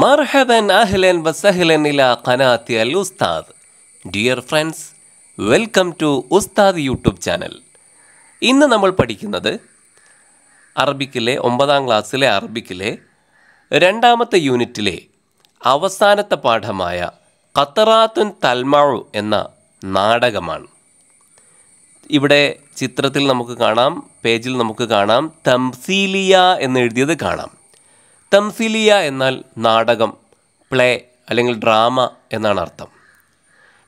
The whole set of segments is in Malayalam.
മർഹബൻ അഹ്ലൻ വസഹ്ലൻ ഇല ഖനാത്തി അൽ ഉസ്താദ് dear friends welcome to Ustad YouTube channel ഇന്ന് നമ്മൾ പഠിക്കുന്നത് അറബിക്കിലെ ഒമ്പതാം ക്ലാസ്സിലെ അറബിക്കിലെ രണ്ടാമത്തെ യൂണിറ്റിലെ അവസാനത്തെ പാഠമായ ഖത്തറാത്തുൻ തൽമാഴു എന്ന നാടകമാണ് ഇവിടെ ചിത്രത്തിൽ നമുക്ക് കാണാം പേജിൽ നമുക്ക് കാണാം തംസീലിയ എന്ന് എഴുതിയത് കാണാം തംസിലിയ എന്നാൽ നാടകം പ്ലേ അല്ലെങ്കിൽ ഡ്രാമ എന്നാണ് അർത്ഥം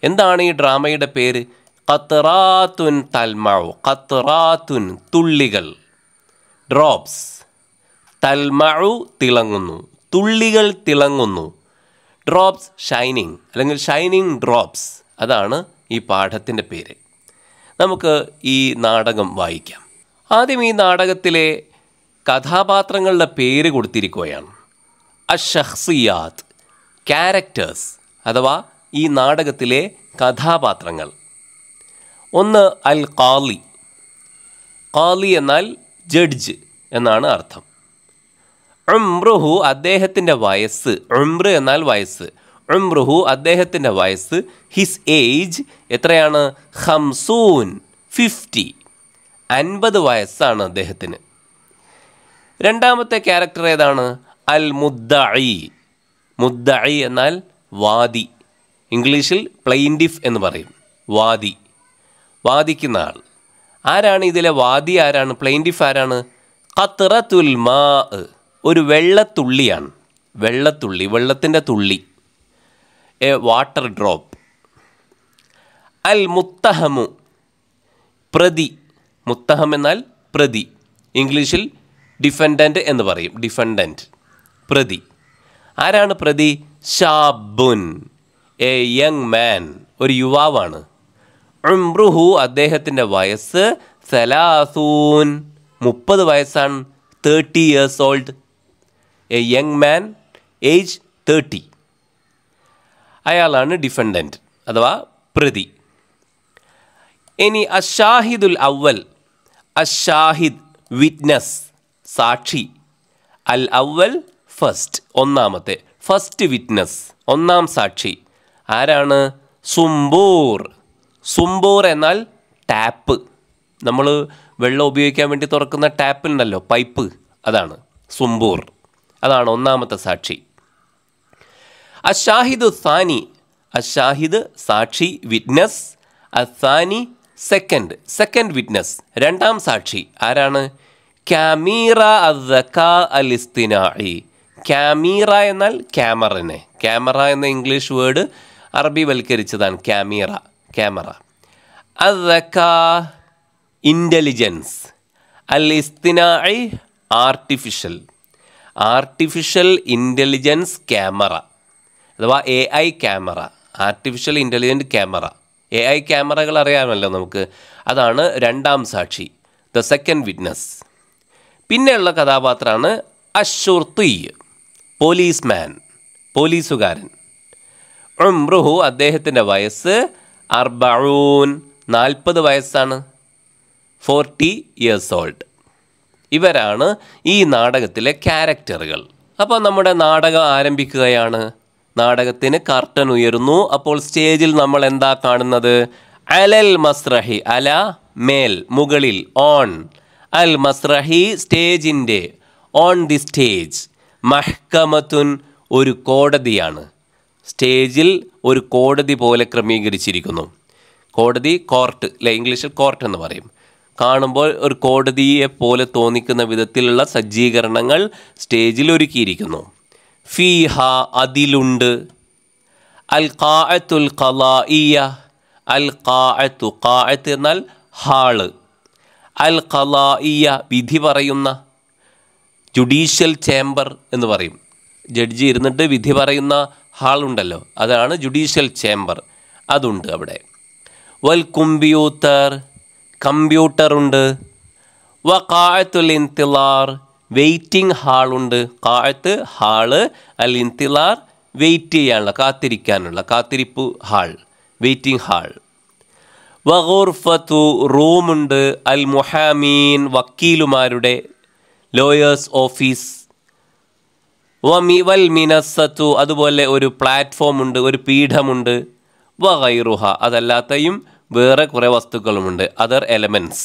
എന്താണ് ഈ ഡ്രാമയുടെ പേര് ഖത്റാത്തുൻ തൽമാവ് ഖത്റാത്തുൻ തുള്ളികൾ ഡ്രോപ്സ് തൽമഴു തിളങ്ങുന്നു തുള്ളികൾ തിളങ്ങുന്നു ഡ്രോപ്സ് ഷൈനിങ് അല്ലെങ്കിൽ ഷൈനിങ് ഡ്രോപ്സ് അതാണ് ഈ പാഠത്തിൻ്റെ പേര് നമുക്ക് ഈ നാടകം വായിക്കാം ആദ്യം ഈ നാടകത്തിലെ കഥാപാത്രങ്ങളുടെ പേര് കൊടുത്തിരിക്കുകയാണ് അഷഹ്സിയാത്ത് ക്യാരക്ടേഴ്സ് അഥവാ ഈ നാടകത്തിലെ കഥാപാത്രങ്ങൾ ഒന്ന് അൽ കാലി കാലി എന്നാൽ ജഡ്ജ് എന്നാണ് അർത്ഥം ഉംറുഹു അദ്ദേഹത്തിൻ്റെ വയസ്സ് ഉംറ് എന്നാൽ വയസ്സ് ഉംറുഹു അദ്ദേഹത്തിൻ്റെ വയസ്സ് ഹിസ് ഏജ് എത്രയാണ് ഹംസൂൻ ഫിഫ്റ്റി അൻപത് വയസ്സാണ് അദ്ദേഹത്തിന് രണ്ടാമത്തെ ക്യാരക്ടർ ഏതാണ് അൽ മുദ്ദഇ മുദ്ദഇ എന്നാൽ വാദി ഇംഗ്ലീഷിൽ പ്ലെയിൻഡിഫ് എന്ന് പറയും വാദി വാദിക്കുന്ന ആൾ ആരാണ് ഇതിലെ വാദി ആരാണ് പ്ലെയിൻഡിഫ് ആരാണ് ഖത്രത്തുൽ മാ ഒരു വെള്ളത്തുള്ളിയാണ് വെള്ളത്തുള്ളി വെള്ളത്തിൻ്റെ തുള്ളി എ വാട്ടർ ഡ്രോപ്പ് അൽ മുത്തഹമു പ്രതി മുത്തഹം എന്നാൽ പ്രതി ഇംഗ്ലീഷിൽ ഡിഫൻഡൻറ്റ് എന്ന് പറയും ഡിഫൻഡൻറ്റ് പ്രതി ആരാണ് പ്രതി ഷാബുൻ എ യങ് മാൻ ഒരു യുവാവാണ് ഉംറുഹു അദ്ദേഹത്തിൻ്റെ വയസ്സ് സലാസൂൻ മുപ്പത് വയസ്സാണ് thirty years old a young man age thirty അയാളാണ് ഡിഫൻഡൻറ്റ് അഥവാ പ്രതി ഇനി അഷാഹിദുൽ അവൽ അഷാഹിദ് വിറ്റ്നസ് സാക്ഷി അൽ അവൽ ഫസ്റ്റ് ഒന്നാമത്തെ ഫസ്റ്റ് വിറ്റ്നസ് ഒന്നാം സാക്ഷി ആരാണ് സുംബൂർ സുംബൂർ എന്നാൽ ടാപ്പ് നമ്മൾ വെള്ളം ഉപയോഗിക്കാൻ വേണ്ടി തുറക്കുന്ന ടാപ്പ് ഉണ്ടല്ലോ പൈപ്പ് അതാണ് സുംബൂർ അതാണ് ഒന്നാമത്തെ സാക്ഷി അഷാഹിദ് സാനി അഷാഹിദ് സാക്ഷി വിറ്റ്നസ് അസാനി സെക്കൻഡ് സെക്കൻഡ് വിറ്റ്നസ് രണ്ടാം സാക്ഷി ആരാണ് ക്യാമീറ അലിസ്തിനായി ക്യാമീറ എന്നാൽ ക്യാമറനെ ക്യാമറ എന്ന ഇംഗ്ലീഷ് വേർഡ് അറബി വൽക്കരിച്ചതാണ് ക്യാമീറ ക്യാമറ അദക്ക ഇൻ്റലിജൻസ് അൽ ഇസ്തിനായി ആർട്ടിഫിഷ്യൽ ആർട്ടിഫിഷ്യൽ ഇൻ്റലിജൻസ് ക്യാമറ അഥവാ A I camera artificial intelligent camera A I ക്യാമറകൾ അറിയാമല്ലോ നമുക്ക് അതാണ് രണ്ടാം സാക്ഷി ദ സെക്കൻഡ് വിറ്റ്നസ് പിന്നെയുള്ള കഥാപാത്രമാണ് അഷുർത്തി പോലീസ് മാൻ പോലീസുകാരൻ ഉംറുഹു അദ്ദേഹത്തിൻ്റെ വയസ്സ് അർബൂൻ നാൽപ്പത് വയസ്സാണ് ഫോർട്ടി ഇയേഴ്സ് ഓൾഡ് ഇവരാണ് ഈ നാടകത്തിലെ ക്യാരക്ടറുകൾ അപ്പോൾ നമ്മുടെ നാടകം ആരംഭിക്കുകയാണ് നാടകത്തിന് കർട്ടൻ ഉയരുന്നു അപ്പോൾ സ്റ്റേജിൽ നമ്മൾ എന്താ കാണുന്നത് അലൽ മസ്രഹി അല മേൽ മുകളിൽ ഓൺ അൽ മസ്രഹി സ്റ്റേജിൻ്റെ ഓൺ ദി സ്റ്റേജ് മഹ്കമത്തുൻ ഒരു കോടതിയാണ് സ്റ്റേജിൽ ഒരു കോടതി പോലെ ക്രമീകരിച്ചിരിക്കുന്നു കോടതി കോർട്ട് അല്ലെ ഇംഗ്ലീഷിൽ കോർട്ട് എന്ന് പറയും കാണുമ്പോൾ ഒരു കോടതിയെ പോലെ തോന്നിക്കുന്ന വിധത്തിലുള്ള സജ്ജീകരണങ്ങൾ സ്റ്റേജിൽ ഒരുക്കിയിരിക്കുന്നു ഫീഹ അതിലുണ്ട് അൽ കാഅത്തുൽ കലാഇയ അൽ കാഅത്തു കാഅത്ത് എന്നാൽ ഹാള് അൽ ഖലായിയ വിധി പറയുന്ന ജുഡീഷ്യൽ ചേംബർ എന്ന് പറയും ജഡ്ജി ഇരുന്നിട്ട് വിധി പറയുന്ന ഹാളുണ്ടല്ലോ അതാണ് ജുഡീഷ്യൽ ചേംബർ അതുണ്ട് അവിടെ വൽ കുമ്പ്യൂത്തർ കമ്പ്യൂട്ടറുണ്ട് വ കാഴത്തുൽ ഇൻതിലാർ വെയിറ്റിംഗ് ഹാളുണ്ട് കാഴത്ത് ഹാള് അൽ ഇൻതിലാർ വെയിറ്റ് ചെയ്യാനുള്ള കാത്തിരിക്കാനുള്ള കാത്തിരിപ്പ് ഹാൾ വെയിറ്റിംഗ് ഹാൾ വഗൂർഫത്തു റൂമുണ്ട് അൽ മുഹാമീൻ വക്കീലുമാരുടെ ലോയേഴ്സ് ഓഫീസ് വമിവൽ മിനസത്തു അതുപോലെ ഒരു പ്ലാറ്റ്ഫോം ഉണ്ട് ഒരു പീഠമുണ്ട് വൈറുഹ അതല്ലാത്തയും വേറെ കുറേ വസ്തുക്കളുമുണ്ട് അതർ എലമെൻസ്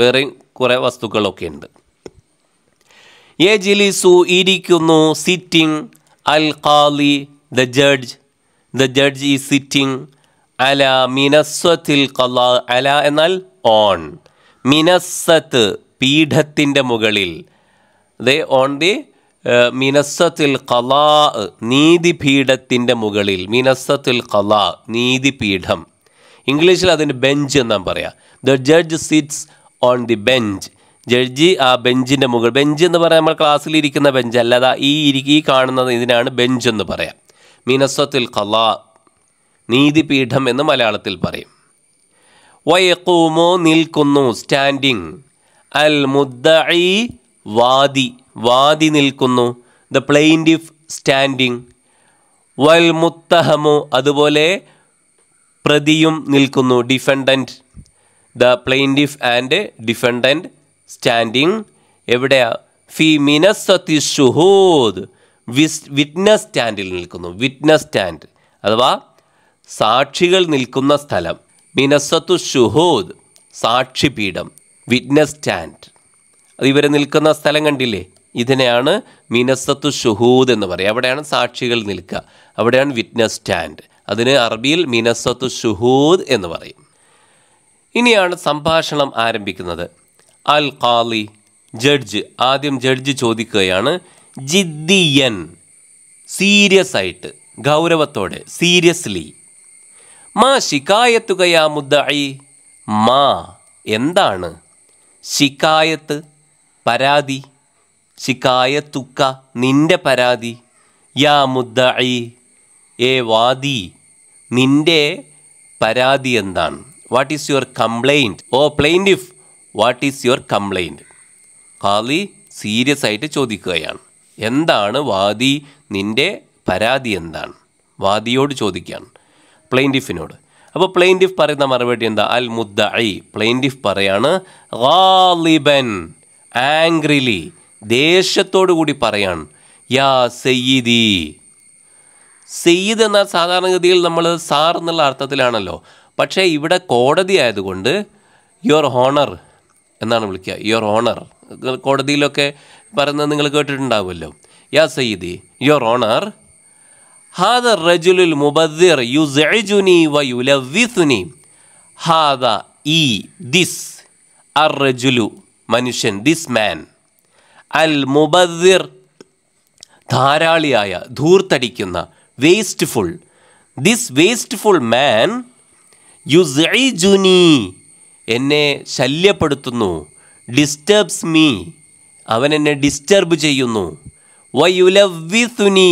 വേറെ കുറേ വസ്തുക്കളൊക്കെ ഉണ്ട് എ ജിലിസു ഇരിക്കുന്നു സിറ്റിംഗ് അൽ ഖാലി ദ ജഡ്ജ് ദ ജഡ്ജ് ഈ സിറ്റിംഗ് അല മിനസ്വത്തിൽ കല അല എന്നാൽ ഓൺ മിനസ്സത്ത് പീഠത്തിൻ്റെ മുകളിൽ ദേ ഓൺ ദി മിനസ്സത്തിൽ കലാ നീതിപീഠത്തിൻ്റെ മുകളിൽ മിനസ്സത്തിൽ കലാ നീതിപീഠം ഇംഗ്ലീഷിൽ അതിന് ബെഞ്ച് എന്നാൽ പറയാം the judge sits on the bench ജഡ്ജി ആ ബെഞ്ചിൻ്റെ മുകൾ ബെഞ്ച് എന്ന് പറയാൻ നമ്മൾ ക്ലാസ്സിൽ ഇരിക്കുന്ന ബെഞ്ച് അല്ലാതെ ഈ ഇരിക്കി കാണുന്നത് ഇതിനാണ് ബെഞ്ച് എന്ന് പറയാം മിനസ്വത്തിൽ കലാ നീതിപീഠം എന്ന് മലയാളത്തിൽ പറയും വയക്കൂമോ നിൽക്കുന്നു സ്റ്റാൻഡിങ് അൽ മുദ്ദഈ വാദി വാദി നിൽക്കുന്നു ദ പ്ലെയിൻറ്റിഫ് സ്റ്റാൻഡിങ് വൽ മുത്തഹമു അതുപോലെ പ്രതിയും നിൽക്കുന്നു defendant the plaintiff and defendant standing എവിടെയാ ഫി മിനസത്തി ഷുഹൂദ് വിസ് വിറ്റ്നസ് സ്റ്റാൻഡിൽ നിൽക്കുന്നു വിറ്റ്നസ് സ്റ്റാൻഡ് അഥവാ സാക്ഷികൾ നിൽക്കുന്ന സ്ഥലം മിനസത്തു ഷുഹോദ് സാക്ഷിപീഠം വിറ്റ്നസ് സ്റ്റാൻഡ് അത് ഇവർ നിൽക്കുന്ന സ്ഥലം കണ്ടില്ലേ ഇതിനെയാണ് മിനസത്തു ഷുഹൂദ് എന്ന് പറയുക അവിടെയാണ് സാക്ഷികൾ നിൽക്കുക അവിടെയാണ് വിറ്റ്നസ് സ്റ്റാൻഡ് അതിന് അറബിയിൽ മിനസത്തു ഷുഹൂദ് എന്ന് പറയും ഇനിയാണ് സംഭാഷണം ആരംഭിക്കുന്നത് അൽ ഖാലി ജഡ്ജ് ആദ്യം ജഡ്ജ് ചോദിക്കുകയാണ് ജിദ്ദിയൻ സീരിയസ് ആയിട്ട് ഗൗരവത്തോടെ സീരിയസ്ലി മാ ശിക്കായത്തുകയാ മുദ്ദായി മാ എന്താണ് ശിക്കായത്ത് പരാതി ശിക്കായത്തുക്ക നിന്റെ പരാതി യാ മുദ്ദായി ഏ വാദി നിന്റെ പരാതി എന്താണ് what is your complaint O plaintiff what is your complaint ഖാലി സീരിയസ് ആയിട്ട് ചോദിക്കുകയാണ് എന്താണ് വാദി നിന്റെ പരാതി എന്താണ് വാദിയോട് ചോദിക്കുകയാണ് പ്ലെയിൻറ്റിഫിനോട് അപ്പോൾ പ്ലെയിൻറ്റിഫ് പറയുന്ന മറുപടി എന്താ അൽ മുദ്ദ ഐ പ്ലെയിൻറ്റിഫ് പറയാണ് ഗാലിബൻ ആംഗ്രിലി ദേഷ്യത്തോടു കൂടി പറയാണ് യാ സയ്യിദി സെയ്ദ് എന്ന സാധാരണഗതിയിൽ നമ്മൾ സാർ എന്നുള്ള അർത്ഥത്തിലാണല്ലോ പക്ഷേ ഇവിടെ കോടതി ആയതുകൊണ്ട് യുവർ ഹോണർ എന്നാണ് വിളിക്കുക യുവർ ഓണർ കോടതിയിലൊക്കെ പറയുന്നത് നിങ്ങൾ കേട്ടിട്ടുണ്ടാവുമല്ലോ യാ സയ്യിദി യുവർ ഓണർ ഹാദ റജുലുൽ മുബദ്ദിർ വ വയുലവ്വിസുനി ഹാദ ഈ ദിസ് അർ റജുലു മനുഷ്യൻ ദിസ് മാൻ അൽ മുബദ്ദിർ ധാരാളിയായ ധൂർത്തടിക്കുന്ന വേസ്റ്റ്ഫുൾ ദിസ് വേസ്റ്റ്ഫുൾ മാൻ യുസൈജുനി എന്നെ ശല്യപ്പെടുത്തുന്നു ഡിസ്റ്റർബ്സ് മീ അവൻ എന്നെ ഡിസ്റ്റർബ് ചെയ്യുന്നു വയുലവിസുനി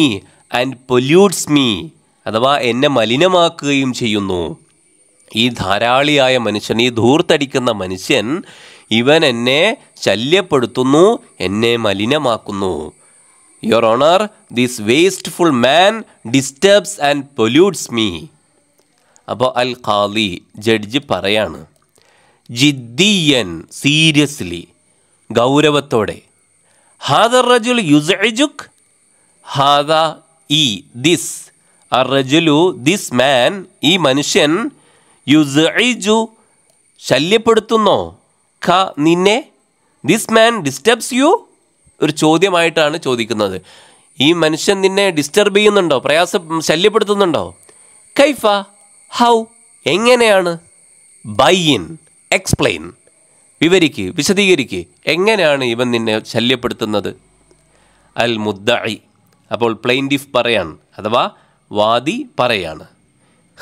ആൻഡ് പൊല്യൂട്ട്സ് മീ അഥവാ എന്നെ മലിനമാക്കുകയും ചെയ്യുന്നു ഈ ധാരാളിയായ മനുഷ്യൻ ഈ ധൂർത്തടിക്കുന്ന മനുഷ്യൻ ഇവൻ എന്നെ ശല്യപ്പെടുത്തുന്നു എന്നെ മലിനമാക്കുന്നു your honour this wasteful man disturbs and pollutes me അപ്പോൾ അൽ ഖാദി ജഡ്ജ് പറയാണ് ജിദ്ദീയൻ സീരിയസ്ലി ഗൗരവത്തോടെ ഹാദർ റജുൽ യുസൈജുക് ഹാദ ഈ ദിസ് അറജുലു ദിസ് മാൻ ഈ മനുഷ്യൻ യുസു ശല്യപ്പെടുത്തുന്നോ ഖ നിന്നെ ദിസ് മാൻ ഡിസ്റ്റർബ്സ് യു ഒരു ചോദ്യമായിട്ടാണ് ചോദിക്കുന്നത് ഈ മനുഷ്യൻ നിന്നെ ഡിസ്റ്റർബ് ചെയ്യുന്നുണ്ടോ പ്രയാസം ശല്യപ്പെടുത്തുന്നുണ്ടോ കൈഫ ഹൗ എങ്ങനെയാണ് ബൈ ഇൻ എക്സ്പ്ലെയിൻ വിവരിക്ക് വിശദീകരിക്ക് എങ്ങനെയാണ് ഇവൻ നിന്നെ ശല്യപ്പെടുത്തുന്നത് അൽ മുദ്ദി അപ്പോൾ പ്ലെയിൻറ്റിഫ് പറയാണ് അഥവാ വാദി പറയാണ്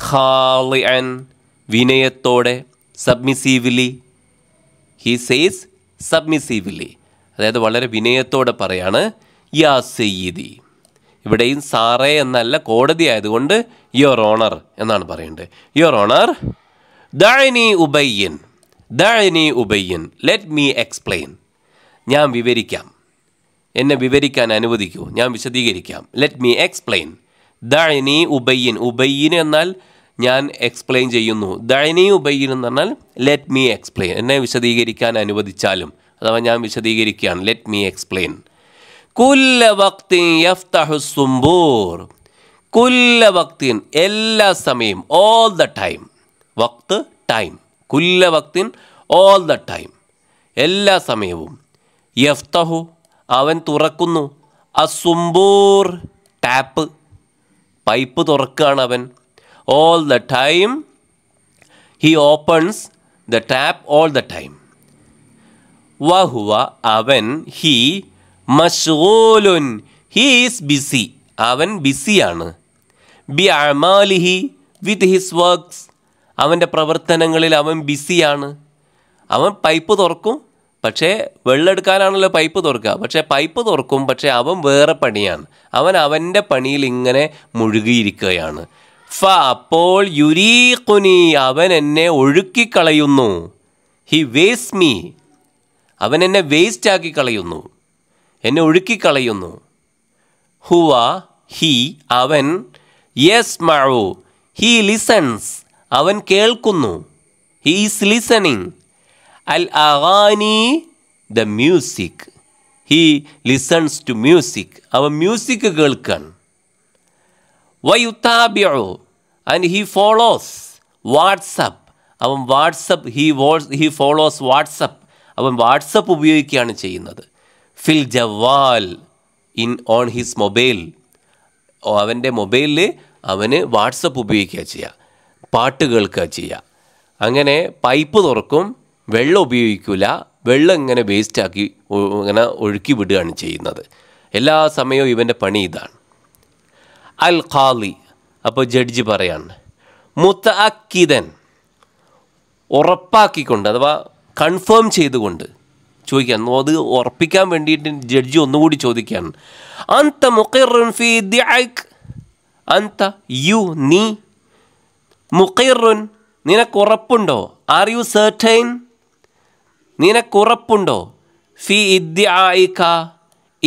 ഹാളിയൻ വിനയത്തോടെ സബ്മിസീവിലി ഹി സേസ് സബ്മിസീവിലി അതായത് വളരെ വിനയത്തോടെ പറയാണ് യാ സെയ്യീതി ഇവിടെയും സാറേ എന്നല്ല കോടതി ആയതുകൊണ്ട് യുവർ ഓണർ എന്നാണ് പറയേണ്ടത് യുവർ ഓണർ ദഴനി ഉബയ്യൻ ദഴനി ഉബയ്യൻ ലെറ്റ് മീ എക്സ്പ്ലെയിൻ ഞാൻ വിവരിക്കാം എന്നെ വിവരിക്കാൻ അനുവദിക്കൂ ഞാൻ വിശദീകരിക്കാം ലെറ്റ് മീ എക്സ്പ്ലെയിൻ ദഴനി ഉബയ്യൻ ഉബയ്യൻ എന്നാൽ ഞാൻ എക്സ്പ്ലെയിൻ ചെയ്യുന്നു ദഴനി ഉബയ്യൻ എന്ന് പറഞ്ഞാൽ ലെറ്റ് മീ എക്സ്പ്ലെയിൻ എന്നെ വിശദീകരിക്കാൻ അനുവദിച്ചാലും അഥവാ ഞാൻ വിശദീകരിക്കുകയാണ് ലെറ്റ് മീ എക്സ്പ്ലെയിൻ കുല്ല വക്തി യഫ്തഹു സുംബൂർ കുല്ല വക്തിൻ എല്ലാ സമയം ഓൾ ദ ടൈം വക്ത് ടൈം കുല്ല വക്തിൻ ഓൾ ദ ടൈം എല്ലാ സമയവും യഫ്തഹു അവൻ തുറക്കുന്നു അസുംബൂർ ടാപ്പ് പൈപ്പ് തുറക്കുകയാണ് അവൻ all the time he opens the tap all the time വഹുവ അവൻ ഹി മഷോലുൻ ഹി ഈസ് ബിസി അവൻ ബിസിയാണ് ബി അമാലിഹി വിത്ത് ഹിസ് വർക്ക്സ് അവൻ്റെ പ്രവർത്തനങ്ങളിൽ അവൻ ബിസിയാണ് അവൻ പൈപ്പ് തുറക്കും പക്ഷേ വെള്ളമെടുക്കാനാണല്ലോ പൈപ്പ് തുറക്കുക പക്ഷേ പൈപ്പ് തുറക്കും പക്ഷേ അവൻ വേറെ പണിയാണ് അവൻ അവൻ്റെ പണിയിൽ ഇങ്ങനെ മുഴുകിയിരിക്കുകയാണ് ഫ അപ്പോൾ യുരീഖുനി അവൻ എന്നെ ഒഴുക്കിക്കളയുന്നു ഹി വേസ്റ്റ് മീ അവൻ എന്നെ വേസ്റ്റ് ആക്കി കളയുന്നു എന്നെ ഒഴുക്കിക്കളയുന്നു ഹുവ ഹി അവൻ യെസ് മാഴു ഹി ലിസൺസ് അവൻ കേൾക്കുന്നു ഹി ഈസ് ലിസണിങ് അൽ അഗാനി the music he listens to music അവ മ്യൂസിക് കേൾക്കുകയാണ് വയുത്താബിയോ ആൻഡ് ഹി ഫോളോസ് വാട്സപ്പ് അവൻ വാട്സപ്പ് ഹി വോൾസ് ഹി ഫോളോസ് വാട്സപ്പ് അവൻ വാട്സപ്പ് ഉപയോഗിക്കുകയാണ് ചെയ്യുന്നത് ഫിൽ ജവാൽ ഇൻ ഓൺ ഹിസ് മൊബൈൽ അവൻ്റെ മൊബൈലിൽ അവന് വാട്സപ്പ് ഉപയോഗിക്കുക ചെയ്യുക പാട്ട് കേൾക്കുക ചെയ്യുക അങ്ങനെ പൈപ്പ് തുറക്കും വെള്ളം ഉപയോഗിക്കില്ല വെള്ളം ഇങ്ങനെ വേസ്റ്റാക്കി ഇങ്ങനെ ഒഴുക്കി വിടുകയാണ് ചെയ്യുന്നത് എല്ലാ സമയവും ഇവൻ്റെ പണി ഇതാണ് അൽ ഖാലി അപ്പോൾ ജഡ്ജ് പറയാണ് മുത്ത അക്കിതൻ ഉറപ്പാക്കിക്കൊണ്ട് അഥവാ കൺഫേം ചെയ്തുകൊണ്ട് ചോദിക്കാൻ അത് ഉറപ്പിക്കാൻ വേണ്ടിയിട്ട് ജഡ്ജി ഒന്നുകൂടി ചോദിക്കുകയാണ് അന്ത മുഖിറുൻഫി അന്ത യു നീ മുഖിറുൻ നിനക്ക് ഉറപ്പുണ്ടോ ആർ യു സെർട്ടൈൻ നിനക്കുറപ്പുണ്ടോ ഫി ഇദ്യായിക്ക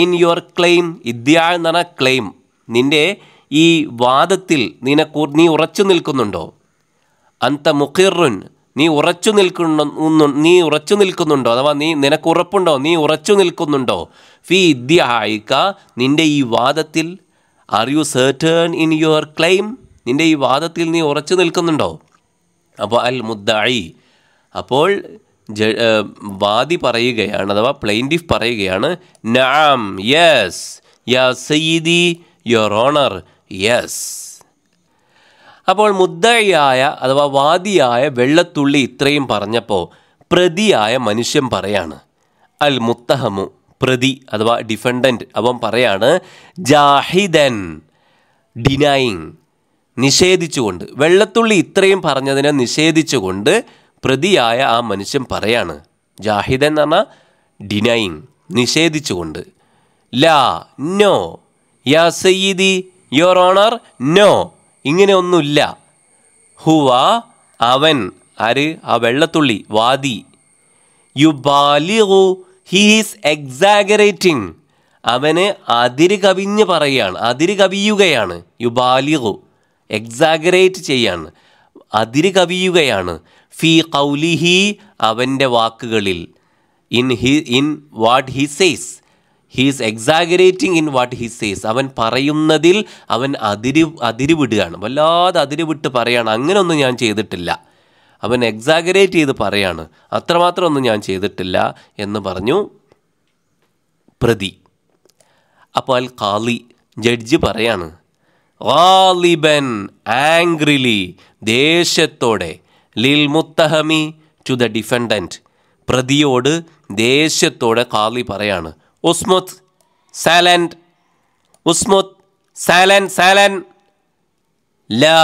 ഇൻ യുവർ ക്ലെയിം ഇദ്യാ എന്ന് ക്ലെയിം നിൻ്റെ ഈ വാദത്തിൽ നിനക്കു നീ ഉറച്ചു നിൽക്കുന്നുണ്ടോ അന്ത മുഖിറുൻ നീ ഉറച്ചു നിൽക്കുന്നു നീ ഉറച്ചു നിൽക്കുന്നുണ്ടോ അഥവാ നീ നിനക്ക് ഉറപ്പുണ്ടോ നീ ഉറച്ചു നിൽക്കുന്നുണ്ടോ ഫി ഇദ്യായിക്ക നിൻ്റെ ഈ വാദത്തിൽ are you certain in your claim നിൻ്റെ ഈ വാദത്തിൽ നീ ഉറച്ചു നിൽക്കുന്നുണ്ടോ അപ്പോൾ അൽ മുദ്ദായി അപ്പോൾ വാദി പറയുകയാണ് അഥവാ പ്ലെയിൻറ്റിഫ് പറയുകയാണ് നാം യെസ് യാ സയ്യിദി യുവർ ഓണർ യെസ് അപ്പോൾ മുദ്ദയായ അഥവാ വാദിയായ വെള്ളത്തുള്ളി ഇത്രയും പറഞ്ഞപ്പോൾ പ്രതിയായ മനുഷ്യൻ പറയാണ് അൽ മുത്തഹമു പ്രതി അഥവാ ഡിഫൻഡൻറ്റ് അവൻ പറയാണ് ജാഹിദൻ ഡിനൈങ് നിഷേധിച്ചുകൊണ്ട് വെള്ളത്തുള്ളി ഇത്രയും പറഞ്ഞതിനെ നിഷേധിച്ചുകൊണ്ട് പ്രതിയായ ആ മനുഷ്യൻ പറയാണ് ജാഹിദൻ എന്ന് പറഞ്ഞാൽ ഡിനൈങ് നിഷേധിച്ചുകൊണ്ട് ലാ നോ യാ സയ്യിദി യുവർ ഓണർ നോ ഇങ്ങനെ ഹുവ അവൻ ആര് ആ വെള്ളത്തുള്ളി വാദി യു ബാലിഹു ഹീസ് എക്സാഗറേറ്റിംഗ് അവന് അതിര് കവിഞ്ഞ് പറയുകയാണ് അതിര് കവിയുകയാണ് യു ബാലിഹു എക്സാഗറേറ്റ് ചെയ്യാണ് അതിര് കവിയുകയാണ് ഫി കൗലിഹി അവൻ്റെ വാക്കുകളിൽ in he in what he says he's exaggerating in what he says അവൻ പറയുന്നതിൽ അവൻ അതിരി അതിരിവിടുകയാണ് വല്ലാതെ അതിരിവിട്ട് പറയാണ് അങ്ങനെയൊന്നും ഞാൻ ചെയ്തിട്ടില്ല അവൻ എക്സാഗറേറ്റ് ചെയ്ത് പറയാണ് അത്രമാത്രം ഒന്നും ഞാൻ ചെയ്തിട്ടില്ല എന്ന് പറഞ്ഞു പ്രതി അപ്പോൾ അൽ കാളി ജഡ്ജ് പറയാണ് ഗാലിബൻ ആംഗ്രിലി ദേഷ്യത്തോടെ ലിൽ മുത്തഹമി ടു ദ ഡിഫൻഡൻറ്റ് പ്രതിയോട് ദേഷ്യത്തോടെ കാളി പറയാണ് ഉസ്മുത് സാലൻഡ് ഉസ്മുത് സാലൻ സാലൻ ലാ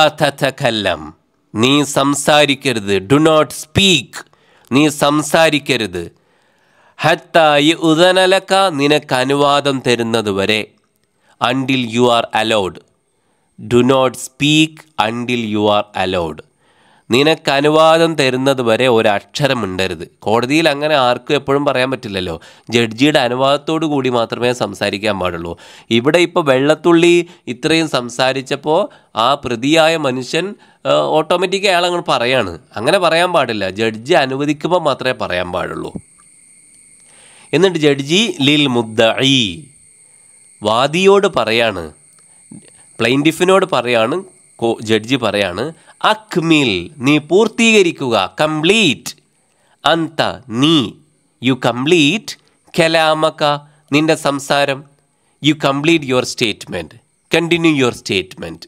നീ സംസാരിക്കരുത് ഡു നോട്ട് സ്പീക്ക് നീ സംസാരിക്കരുത് ഹത്തായി ഉദനലക്ക നിനക്ക് അനുവാദം തരുന്നതുവരെ until you are allowed do not speak until you are allowed നിനക്ക് അനുവാദം തരുന്നത് വരെ ഒരക്ഷരം ഉണ്ടരുത് കോടതിയിൽ അങ്ങനെ ആർക്കും എപ്പോഴും പറയാൻ പറ്റില്ലല്ലോ ജഡ്ജിയുടെ അനുവാദത്തോടു കൂടി മാത്രമേ സംസാരിക്കാൻ പാടുള്ളൂ ഇവിടെ ഇപ്പോൾ വെള്ളത്തുള്ളി ഇത്രയും സംസാരിച്ചപ്പോൾ ആ പ്രതിയായ മനുഷ്യൻ ഓട്ടോമാറ്റിക് അയാൾ അങ്ങനെ പറയാണ് അങ്ങനെ പറയാൻ പാടില്ല ജഡ്ജി അനുവദിക്കുമ്പോൾ മാത്രമേ പറയാൻ പാടുള്ളൂ എന്നിട്ട് ജഡ്ജി ലിൽ മുദ്ദ വാദിയോട് പറയാണ് പ്ലൈൻറ്റിഫിനോട് പറയാണ് ജഡ്ജി പറയാണ് അക്മിൽ നീ പൂർത്തീകരിക്കുക കംപ്ലീറ്റ് അന്ത നീ യു കംപ്ലീറ്റ് കലാമക നിന്റെ സംസാരം you complete your statement continue your statement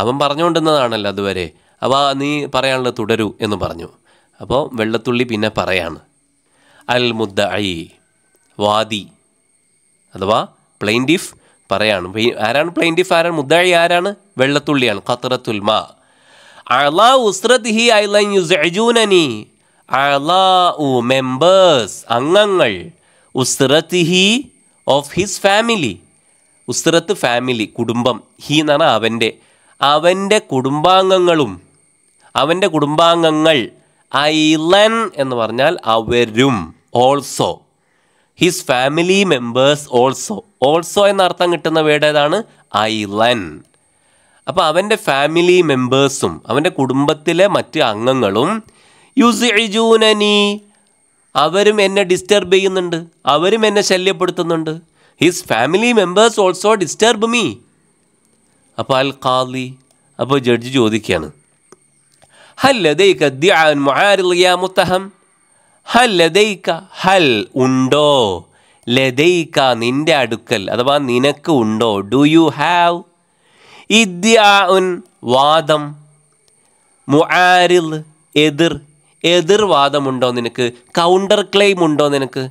അവൻ പറഞ്ഞുകൊണ്ടിരുന്നതാണല്ലോ അതുവരെ അപ്പോൾ നീ പറയാനുള്ളത് തുടരൂ എന്ന് പറഞ്ഞു അപ്പോൾ വെള്ളത്തുള്ളി പിന്നെ പറയാണ് അൽ മുദ്ദ ഐ വാദി അഥവാ പ്ലെയിൻറ്റിഫ് പറയാണ് ആരാണ് പ്ലെയിൻറ്റിഫ് ആരാണ് ഐ ആരാണ് വെള്ളത്തുള്ളിയാണ് ഖത്തറത്തുൽ മാ മെമ്പേഴ്സ് അംഗങ്ങൾ ഹി ഓഫ് ഹിസ് ഫാമിലി ഉസ്രത്ത് ഫാമിലി കുടുംബം ഹി എന്നാണ് അവൻ്റെ അവൻ്റെ കുടുംബാംഗങ്ങളും അവൻ്റെ കുടുംബാംഗങ്ങൾ ഐലൻ എന്ന് പറഞ്ഞാൽ അവരും also his family members also also എന്ന അർത്ഥം കിട്ടുന്ന വേർഡ് ഏതാണ് ഐലൻ അപ്പോൾ അവൻ്റെ ഫാമിലി മെമ്പേഴ്സും അവൻ്റെ കുടുംബത്തിലെ മറ്റ് അംഗങ്ങളും യുസിജൂനനി അവരും എന്നെ ഡിസ്റ്റർബ് ചെയ്യുന്നുണ്ട് അവരും എന്നെ ശല്യപ്പെടുത്തുന്നുണ്ട് his family members also disturb me അപ്പോൾ അൽ ഖാലി അപ്പോൾ ജഡ്ജ് ചോദിക്കുകയാണ് ഹൽ മുത്തഹം ഹൽ ഹൽ ഉണ്ടോ ലദൈക്ക നിൻ്റെ അടുക്കൽ അഥവാ നിനക്ക് ഉണ്ടോ ഡു യു ഹാവ് ഇദ്യാഉൻ വാദം മുആരിൽ എതിർ എതിർവാദമുണ്ടോ നിനക്ക് കൗണ്ടർ ക്ലെയിം ഉണ്ടോ നിനക്ക്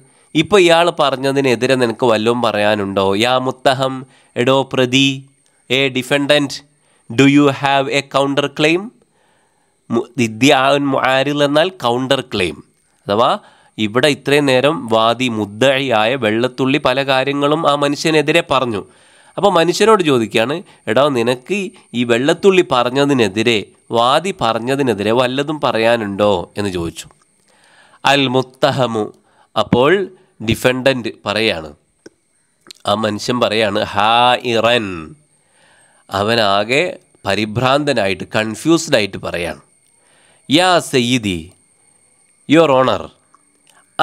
ഇപ്പോൾ ഇയാൾ പറഞ്ഞതിനെതിരെ നിനക്ക് വല്ലതും പറയാനുണ്ടോ യാ മുത്തഹം എഡോ പ്രതി a defendant do you have a counter claim ദിദ്യാൻ മുആരിൽ എന്നാൽ കൗണ്ടർ ക്ലെയിം അഥവാ ഇവിടെ ഇത്രയും നേരം വാദി മുദ്ദഴിയായ വെള്ളത്തുള്ളി പല കാര്യങ്ങളും ആ മനുഷ്യനെതിരെ പറഞ്ഞു അപ്പോൾ മനുഷ്യനോട് ചോദിക്കുകയാണ് എടാ നിനക്ക് ഈ വെള്ളത്തുള്ളി പറഞ്ഞതിനെതിരെ വാദി പറഞ്ഞതിനെതിരെ വല്ലതും പറയാനുണ്ടോ എന്ന് ചോദിച്ചു അൽ മുത്തഹമു അപ്പോൾ ഡിഫൻഡൻ്റ് പറയാണ് ആ മനുഷ്യൻ പറയാണ് ഹാ ഇറൻ അവനാകെ പരിഭ്രാന്തനായിട്ട് കൺഫ്യൂസ്ഡ് ആയിട്ട് പറയാണ് യാ സയ്യിദി യുവർ ഓണർ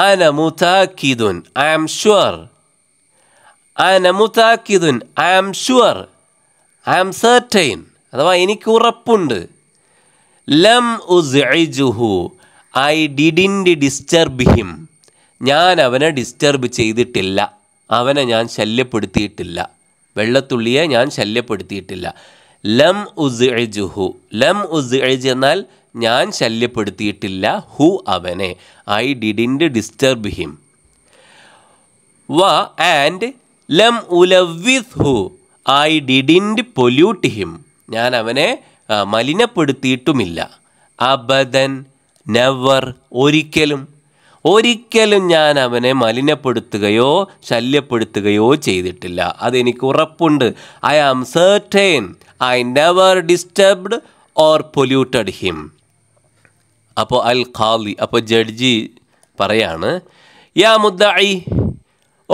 അന മുതാക്കിദുൻ ഐ ആം ഷുവർ അന മുതാക്കിദുൻ I am sure I am certain അഥവാ എനിക്ക് ഉറപ്പുണ്ട് ലം ഉസ്ഹു ഐ ഡിഡിൻറ്റ് ഡിസ്റ്റർബ് ഹിം ഞാൻ അവനെ ഡിസ്റ്റർബ് ചെയ്തിട്ടില്ല അവനെ ഞാൻ ശല്യപ്പെടുത്തിയിട്ടില്ല വെള്ളത്തുള്ളിയെ ഞാൻ ശല്യപ്പെടുത്തിയിട്ടില്ല ലം എഴുജുഹു ലം എഴുജ് എന്നാൽ ഞാൻ ശല്യപ്പെടുത്തിയിട്ടില്ല ഹു അവനെ ഐ ഡിഡിൻറ്റ് ഡിസ്റ്റർബ് ഹിം വ ആൻഡ് ലം ഉലവിസ് ഹു ഐ ഡിഡിൻറ്റ് പൊല്യൂട്ട് ഹിം ഞാൻ അവനെ മലിനപ്പെടുത്തിയിട്ടുമില്ല അബദൻ നെവർ ഒരിക്കലും ഒരിക്കലും ഞാൻ അവനെ മലിനപ്പെടുത്തുകയോ ശല്യപ്പെടുത്തുകയോ ചെയ്തിട്ടില്ല അതെനിക്ക് ഉറപ്പുണ്ട് I am certain I never disturbed or polluted him അപ്പോൾ അൽ ഖാലി അപ്പോൾ ജഡ്ജി പറയാണ് യാ മുദ്ദായി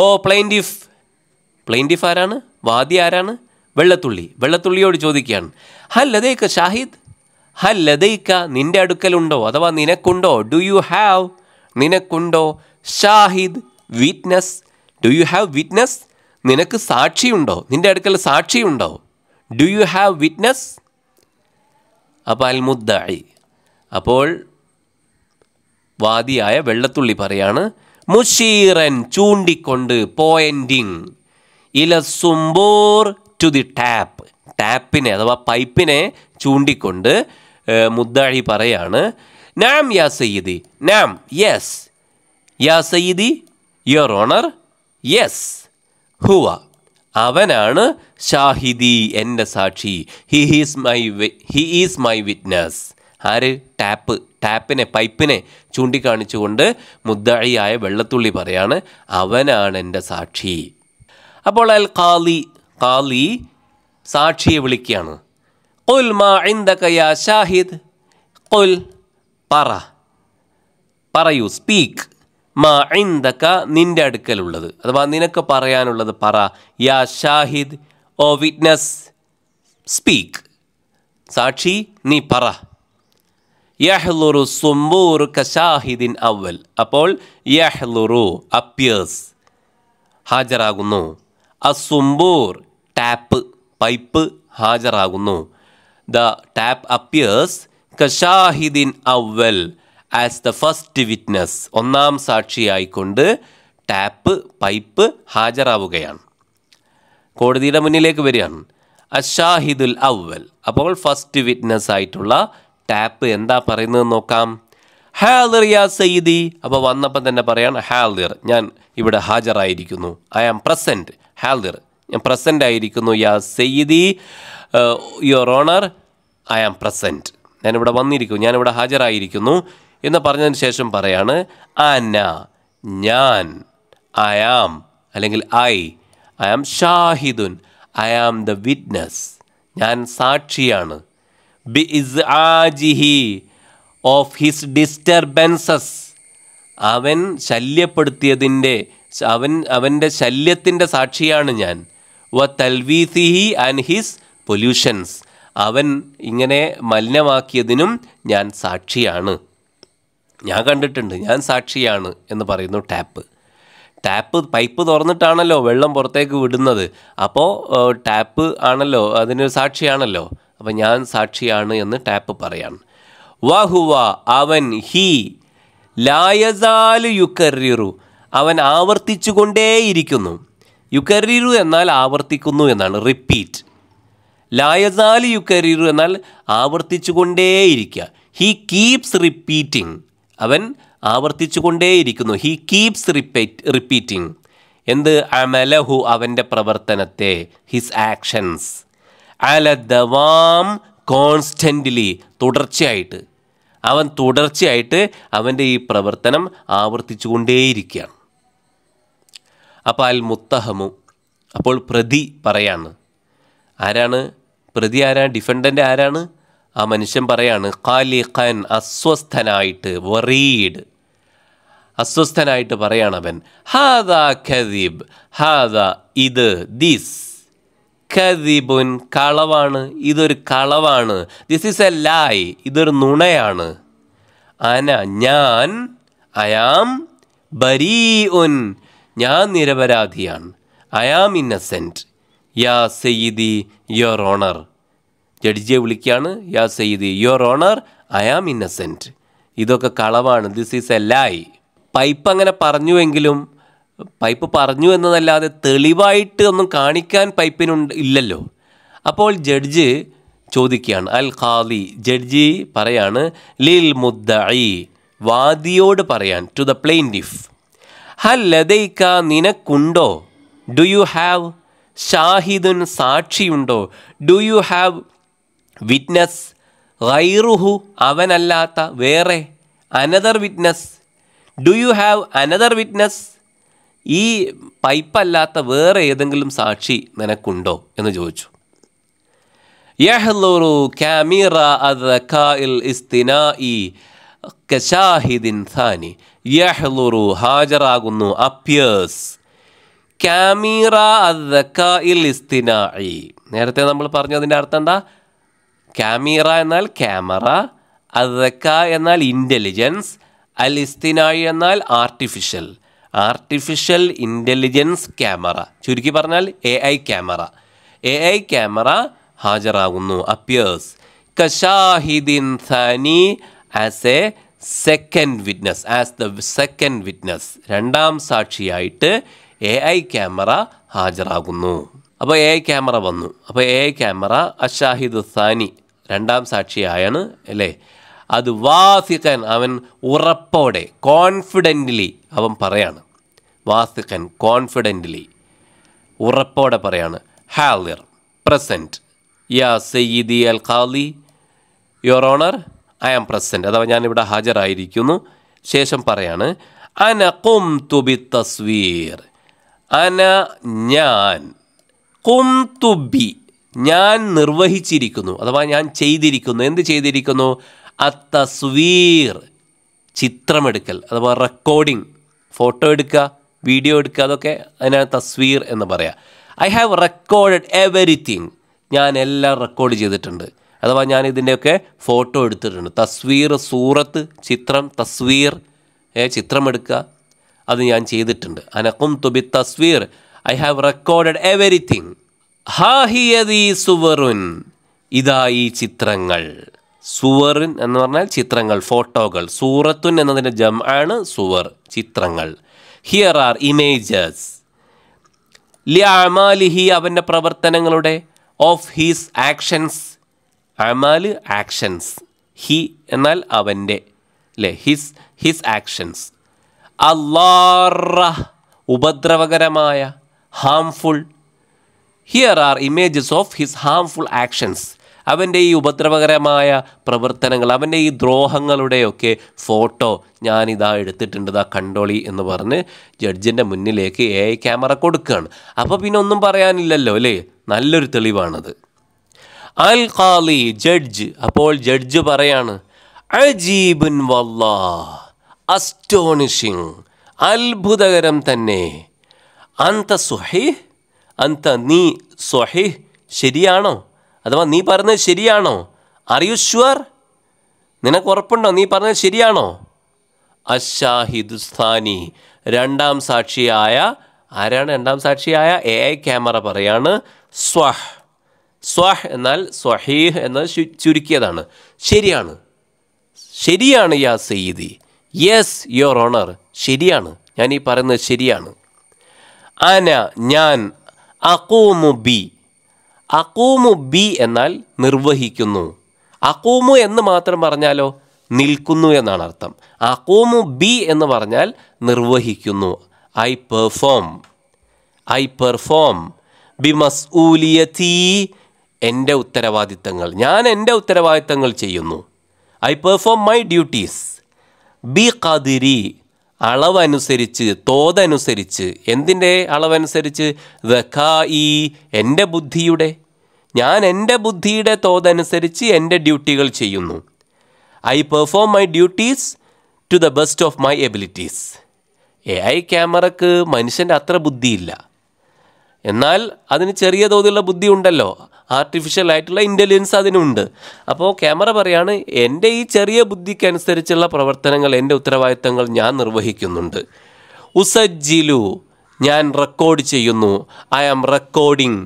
ഓ പ്ലൈൻറ്റിഫ് പ്ലെയിൻറ്റിഫ് ആരാണ് വാദി ആരാണ് വെള്ളത്തുള്ളി വെള്ളത്തുള്ളിയോട് ചോദിക്കുകയാണ് ഹൽ ലതൈക്ക ഷാഹിദ് ഹൽ ലതൈക്ക നിൻ്റെ അടുക്കലുണ്ടോ അഥവാ നിനക്കുണ്ടോ ഡു യു ഹാവ് നിനക്കുണ്ടോ ഷാഹിദ് witness do you have witness നിനക്ക് സാക്ഷിയുണ്ടോ നിൻ്റെ അടുക്കൽ സാക്ഷിയുണ്ടോ ഡു യു ഹാവ് വിറ്റ്നസ് അപ്പോൾ അൽമുദ്ദായി അപ്പോൾ വാദിയായ വെള്ളത്തുള്ളി പറയാണ് മുഷീറൻ ചൂണ്ടിക്കൊണ്ട് പോയിൻറ്റിങ് ഇലസുംബൂർ ടു ദി ടാപ്പ് ടാപ്പിനെ അഥവാ പൈപ്പിനെ ചൂണ്ടിക്കൊണ്ട് മുദ്ദാഴി പറയാണ് നാം യാ സയ്യിദി നാം യെസ് യാ സയ്യിദി യുവർ ഓണർ യെസ് ഹുവ അവനാണ് ഷാഹിദി എൻ്റെ സാക്ഷി he is my he is my witness ആര് ടാപ്പ് ടാപ്പിനെ പൈപ്പിനെ ചൂണ്ടിക്കാണിച്ചുകൊണ്ട് മുദ്ദാഴിയായ വെള്ളത്തുള്ളി പറയാണ് അവനാണ് എൻ്റെ സാക്ഷി അപ്പോൾ അൽ ഖാലി ഖാലി സാക്ഷിയെ വിളിക്കുകയാണ് കൊൽ മാ ഇന്ദക്കയ ഷാഹിദ് കൊൽ പറ പറയൂ സ്പീക്ക് മാ ഇന്ദക്ക നിൻ്റെ അടുക്കലുള്ളത് അഥവാ നിനക്ക് പറയാനുള്ളത് പറ യാ ഷാഹിദ് ഓ വിറ്റ്നസ് സ്പീക്ക് സാക്ഷി നീ പറ യഹ്ലുറു സുംബൂർ ഷാഹിദിൻ അവൽ അപ്പോൾ യഹ്ലുറു അപ്പിയേഴ്സ് ഹാജരാകുന്നു അസുംബൂർ ടാപ്പ് പൈപ്പ് ഹാജറാകുന്നു ദ ടാപ്പ് അപ്പിയേഴ്സ് കഷാഹിദിൻ അവൽ ആസ് ദ ഫസ്റ്റ് വിറ്റ്നസ് ഒന്നാം സാക്ഷിയായിക്കൊണ്ട് ടാപ്പ് പൈപ്പ് ഹാജരാവുകയാണ് കോടതിയുടെ മുന്നിലേക്ക് വരികയാണ് അഷാഹിദുൽ അവൽ അപ്പോൾ ഫസ്റ്റ് വിറ്റ്നസ് ആയിട്ടുള്ള ടാപ്പ് എന്താ പറയുന്നത് നോക്കാം ഹാലിർ യാ സയ്യിദി അപ്പോൾ വന്നപ്പം തന്നെ പറയാൻ ഹാലിർ ഞാൻ ഇവിടെ ഹാജറായിരിക്കുന്നു ഐ ആം പ്രസൻറ്റ് ഹാൽദിർ ഞാൻ പ്രസൻ്റ് ആയിരിക്കുന്നു യാ സെയ്ദി your honour I am present ഞാനിവിടെ വന്നിരിക്കുന്നു ഞാനിവിടെ ഹാജരായിരിക്കുന്നു എന്ന് പറഞ്ഞതിന് ശേഷം പറയാണ് അന ഞാൻ ഐ ആം അല്ലെങ്കിൽ ഐ ഐ ആം ഷാഹിദുൻ ഐ ആം ദ വിറ്റ്നസ് ഞാൻ സാക്ഷിയാണ് ബി ഇസ് ആജിഹി ഓഫ് ഹിസ് ഡിസ്റ്റർബൻസസ് അവൻ ശല്യപ്പെടുത്തിയതിൻ്റെ അവൻ അവൻ്റെ ശല്യത്തിൻ്റെ സാക്ഷിയാണ് ഞാൻ വ തൽവീസിഹി ആൻഡ് ഹിസ് പൊല്യൂഷൻസ് അവൻ ഇങ്ങനെ മലിനമാക്കിയതിനും ഞാൻ സാക്ഷിയാണ് ഞാൻ കണ്ടിട്ടുണ്ട് ഞാൻ സാക്ഷിയാണ് എന്ന് പറയുന്നു ടാപ്പ് ടാപ്പ് പൈപ്പ് തുറന്നിട്ടാണല്ലോ വെള്ളം പുറത്തേക്ക് വിടുന്നത് അപ്പോൾ ടാപ്പ് ആണല്ലോ അതിനൊരു സാക്ഷിയാണല്ലോ അപ്പോൾ ഞാൻ സാക്ഷിയാണ് എന്ന് ടാപ്പ് പറയാണ് ഹുവ അവൻ ഹി ലായസാലു യുക്കറിയറു അവൻ ആവർത്തിച്ചുകൊണ്ടേയിരിക്കുന്നു യുക്കരിരു എന്നാൽ ആവർത്തിക്കുന്നു എന്നാണ് റിപ്പീറ്റ് ലായസാലി യുക്കരിരു എന്നാൽ കൊണ്ടേയിരിക്കുക ഹീ കീപ്സ് റിപ്പീറ്റിംഗ് അവൻ ആവർത്തിച്ചുകൊണ്ടേയിരിക്കുന്നു ഹീ കീപ്സ് റിപ്പീറ്റ് റിപ്പീറ്റിംഗ് എന്ത് അമലഹു അവൻ്റെ പ്രവർത്തനത്തെ ഹിസ് ആക്ഷൻസ് അല ദവാം കോൺസ്റ്റൻ്റ്ലി തുടർച്ചയായിട്ട് അവൻ തുടർച്ചയായിട്ട് അവൻ്റെ ഈ പ്രവർത്തനം കൊണ്ടേയിരിക്കുകയാണ് അപ്പോൾ അൽ മുത്തഹമു അപ്പോൾ പ്രതി പറയാണ് ആരാണ് പ്രതി ആരാണ് ഡിഫൻഡൻ്റ് ആരാണ് ആ മനുഷ്യൻ പറയാണ് കാലി ഖാൻ അസ്വസ്ഥനായിട്ട് വറീഡ് അസ്വസ്ഥനായിട്ട് പറയാണ് അവൻ ഹാദ ഖദീബ് ഹാദ ഇത് ദിസ് ഖദീബുൻ കളവാണ് ഇതൊരു കളവാണ് ദിസ് ഈസ് എ ലായ് ഇതൊരു നുണയാണ് അന ഞാൻ അയാം ബരീ ഉൻ ഞാൻ നിരപരാധിയാണ് ഐ ആം ഇന്നസെൻറ്റ് യാ സയ്യിദി യുവർ ഓണർ ജഡ്ജിയെ വിളിക്കുകയാണ് യാ സയ്യിദി your honour I am innocent ഇതൊക്കെ കളവാണ് this is a lie pipe അങ്ങനെ പറഞ്ഞുവെങ്കിലും പൈപ്പ് പറഞ്ഞു എന്നതല്ലാതെ തെളിവായിട്ട് ഒന്നും കാണിക്കാൻ പൈപ്പിനുണ്ട് ഇല്ലല്ലോ അപ്പോൾ ജഡ്ജ് ചോദിക്കുകയാണ് അൽ ഖാദി ജഡ്ജി പറയാണ് ലിൽ മുദ്ദഈ വാദിയോട് പറയാൻ ടു ദ ഡിഫ് ഹൽ നിനക്കുണ്ടോ ഡു യു ഹാവ് ഷാഹിദുൻ സാക്ഷിയുണ്ടോ ഡു യു ഹാവ് വിറ്റ്നസ് റൈറുഹു അവനല്ലാത്ത വേറെ another witness do you have another witness ഈ പൈപ്പല്ലാത്ത വേറെ ഏതെങ്കിലും സാക്ഷി നിനക്കുണ്ടോ എന്ന് ചോദിച്ചു യഹ്ലുറു കാമീറ അൽ ഇസ്തിനാ ഈ കഷാഹിദിൻ ഥാനി യഹ്ലുറു ഹാജറാകുന്നു അപ്യേഴ്സ് ക്യാമീറ അദ്ദക്കായിൽ ഇസ്തിനായി നേരത്തെ നമ്മൾ അതിൻ്റെ അർത്ഥം എന്താ ക്യാമീറ എന്നാൽ ക്യാമറ അദ്ദക്ക എന്നാൽ ഇൻ്റലിജൻസ് അൽ ഇസ്തിനായി എന്നാൽ ആർട്ടിഫിഷ്യൽ ആർട്ടിഫിഷ്യൽ ഇൻ്റലിജൻസ് ക്യാമറ ചുരുക്കി പറഞ്ഞാൽ A I camera A I camera ഹാജറാകുന്നു അപ്യേഴ്സ് കഷാഹിദിൻ ഥാനി as a second witness as the second witness രണ്ടാം സാക്ഷിയായിട്ട് എ ഐ ക്യാമറ ഹാജരാകുന്നു അപ്പോൾ എ ഐ ക്യാമറ വന്നു അപ്പോൾ എ ഐ ക്യാമറ അഷാഹിദ് സാനി രണ്ടാം സാക്ഷിയായാണ് അല്ലേ അത് വാസിഖൻ അവൻ ഉറപ്പോടെ കോൺഫിഡൻ്റ്ലി അവൻ പറയാണ് വാസിഖൻ കോൺഫിഡൻ്റ്ലി ഉറപ്പോടെ പറയാണ് ഹാലിർ പ്രസൻറ്റ് യാ സയ്യിദി അൽ ഖാലി your honour I am present അഥവാ ഞാനിവിടെ ഹാജരായിരിക്കുന്നു ശേഷം പറയാണ് അന കും തുബി തസ്വീർ അന ഞാൻ കും തുബി ഞാൻ നിർവഹിച്ചിരിക്കുന്നു അഥവാ ഞാൻ ചെയ്തിരിക്കുന്നു എന്ത് ചെയ്തിരിക്കുന്നു അ തസ്വീർ ചിത്രമെടുക്കൽ അഥവാ റെക്കോർഡിംഗ് ഫോട്ടോ എടുക്കുക വീഡിയോ എടുക്കുക അതൊക്കെ അതിനാണ് തസ്വീർ എന്ന് പറയാം ഐ ഹാവ് റെക്കോർഡഡ് എവരിത്തിങ് ഞാൻ എല്ലാം റെക്കോർഡ് ചെയ്തിട്ടുണ്ട് അഥവാ ഞാൻ ഇതിൻ്റെയൊക്കെ ഫോട്ടോ എടുത്തിട്ടുണ്ട് തസ്വീർ സൂറത്ത് ചിത്രം തസ്വീർ ചിത്രമെടുക്കുക അത് ഞാൻ ചെയ്തിട്ടുണ്ട് അനക്കും തുബി തസ്വീർ ഐ ഹാവ് റെക്കോർഡഡ് എവരിത്തിങ് ഹാ ഹിയതി സുവറുൻ ഇതാ ഈ ചിത്രങ്ങൾ സുവറിൻ എന്ന് പറഞ്ഞാൽ ചിത്രങ്ങൾ ഫോട്ടോകൾ സൂറത്തുൻ എന്നതിൻ്റെ ജം ആണ് സുവർ ചിത്രങ്ങൾ ഹിയർ ആർ ഇമേജസ് ലി അമാലിഹി അവൻ്റെ പ്രവർത്തനങ്ങളുടെ ഓഫ് ഹീസ് ആക്ഷൻസ് അമാല് ആക്ഷൻസ് ഹി എന്നാൽ അവൻ്റെ അല്ലേ ഹിസ് ഹിസ് ആക്ഷൻസ് അല്ലാറ ഉപദ്രവകരമായ harmful here are images of his harmful actions അവൻ്റെ ഈ ഉപദ്രവകരമായ പ്രവർത്തനങ്ങൾ അവൻ്റെ ഈ ദ്രോഹങ്ങളുടെയൊക്കെ ഫോട്ടോ ഞാനിതാ എടുത്തിട്ടുണ്ട് ഇതാ കണ്ടോളി എന്ന് പറഞ്ഞ് ജഡ്ജിൻ്റെ മുന്നിലേക്ക് എ ക്യാമറ കൊടുക്കുകയാണ് അപ്പോൾ പിന്നെ ഒന്നും പറയാനില്ലല്ലോ അല്ലേ നല്ലൊരു തെളിവാണത് അൽ ഖാലി ജഡ്ജ് അപ്പോൾ ജഡ്ജ് പറയാണ് അജീബുൻ വല്ലാ അസ്റ്റോണിഷിങ് അത്ഭുതകരം തന്നെ അന്ത സുഹി അന്ത നീ സുഹി ശരിയാണോ അഥവാ നീ പറഞ്ഞത് ശരിയാണോ ആർ യു ഷുവർ നിനക്ക് ഉറപ്പുണ്ടോ നീ പറഞ്ഞത് ശരിയാണോ അഷാഹിദുസ്ഥാനി രണ്ടാം സാക്ഷിയായ ആരാണ് രണ്ടാം സാക്ഷിയായ എ ഐ ക്യാമറ പറയാണ് സ്വഹ് സ്വഹ് എന്നാൽ സ്വഹീഹ് എന്നാൽ ചുരുക്കിയതാണ് ശരിയാണ് ശരിയാണ് യാ സയ്യിദി യെസ് യുവർ ഓണർ ശരിയാണ് ഞാൻ ഈ പറയുന്നത് ശരിയാണ് ആന ഞാൻ അക്കൂമു ബി അക്കൂമു ബി എന്നാൽ നിർവഹിക്കുന്നു അക്കൂമു എന്ന് മാത്രം പറഞ്ഞാലോ നിൽക്കുന്നു എന്നാണ് അർത്ഥം അക്കൂമു ബി എന്ന് പറഞ്ഞാൽ നിർവഹിക്കുന്നു ഐ പെർഫോം ഐ പെർഫോം ബി മസ് തീ എൻ്റെ ഉത്തരവാദിത്തങ്ങൾ ഞാൻ എൻ്റെ ഉത്തരവാദിത്തങ്ങൾ ചെയ്യുന്നു ഐ പെർഫോം മൈ ഡ്യൂട്ടീസ് ബി ഖാദിരി അളവനുസരിച്ച് തോതനുസരിച്ച് എന്തിൻ്റെ അളവനുസരിച്ച് ഈ എൻ്റെ ബുദ്ധിയുടെ ഞാൻ എൻ്റെ ബുദ്ധിയുടെ തോതനുസരിച്ച് എൻ്റെ ഡ്യൂട്ടികൾ ചെയ്യുന്നു I perform my duties to the best of my abilities A I ക്യാമറക്ക് മനുഷ്യൻ്റെ അത്ര ബുദ്ധിയില്ല എന്നാൽ അതിന് ചെറിയ തോതിലുള്ള ബുദ്ധി ഉണ്ടല്ലോ ആർട്ടിഫിഷ്യൽ ആയിട്ടുള്ള ഇൻ്റലിജൻസ് അതിനുണ്ട് അപ്പോൾ ക്യാമറ പറയാണ് എൻ്റെ ഈ ചെറിയ ബുദ്ധിക്കനുസരിച്ചുള്ള പ്രവർത്തനങ്ങൾ എൻ്റെ ഉത്തരവാദിത്തങ്ങൾ ഞാൻ നിർവഹിക്കുന്നുണ്ട് ഉസജ്ജിലു ഞാൻ റെക്കോർഡ് ചെയ്യുന്നു ഐ ആം റെക്കോർഡിംഗ്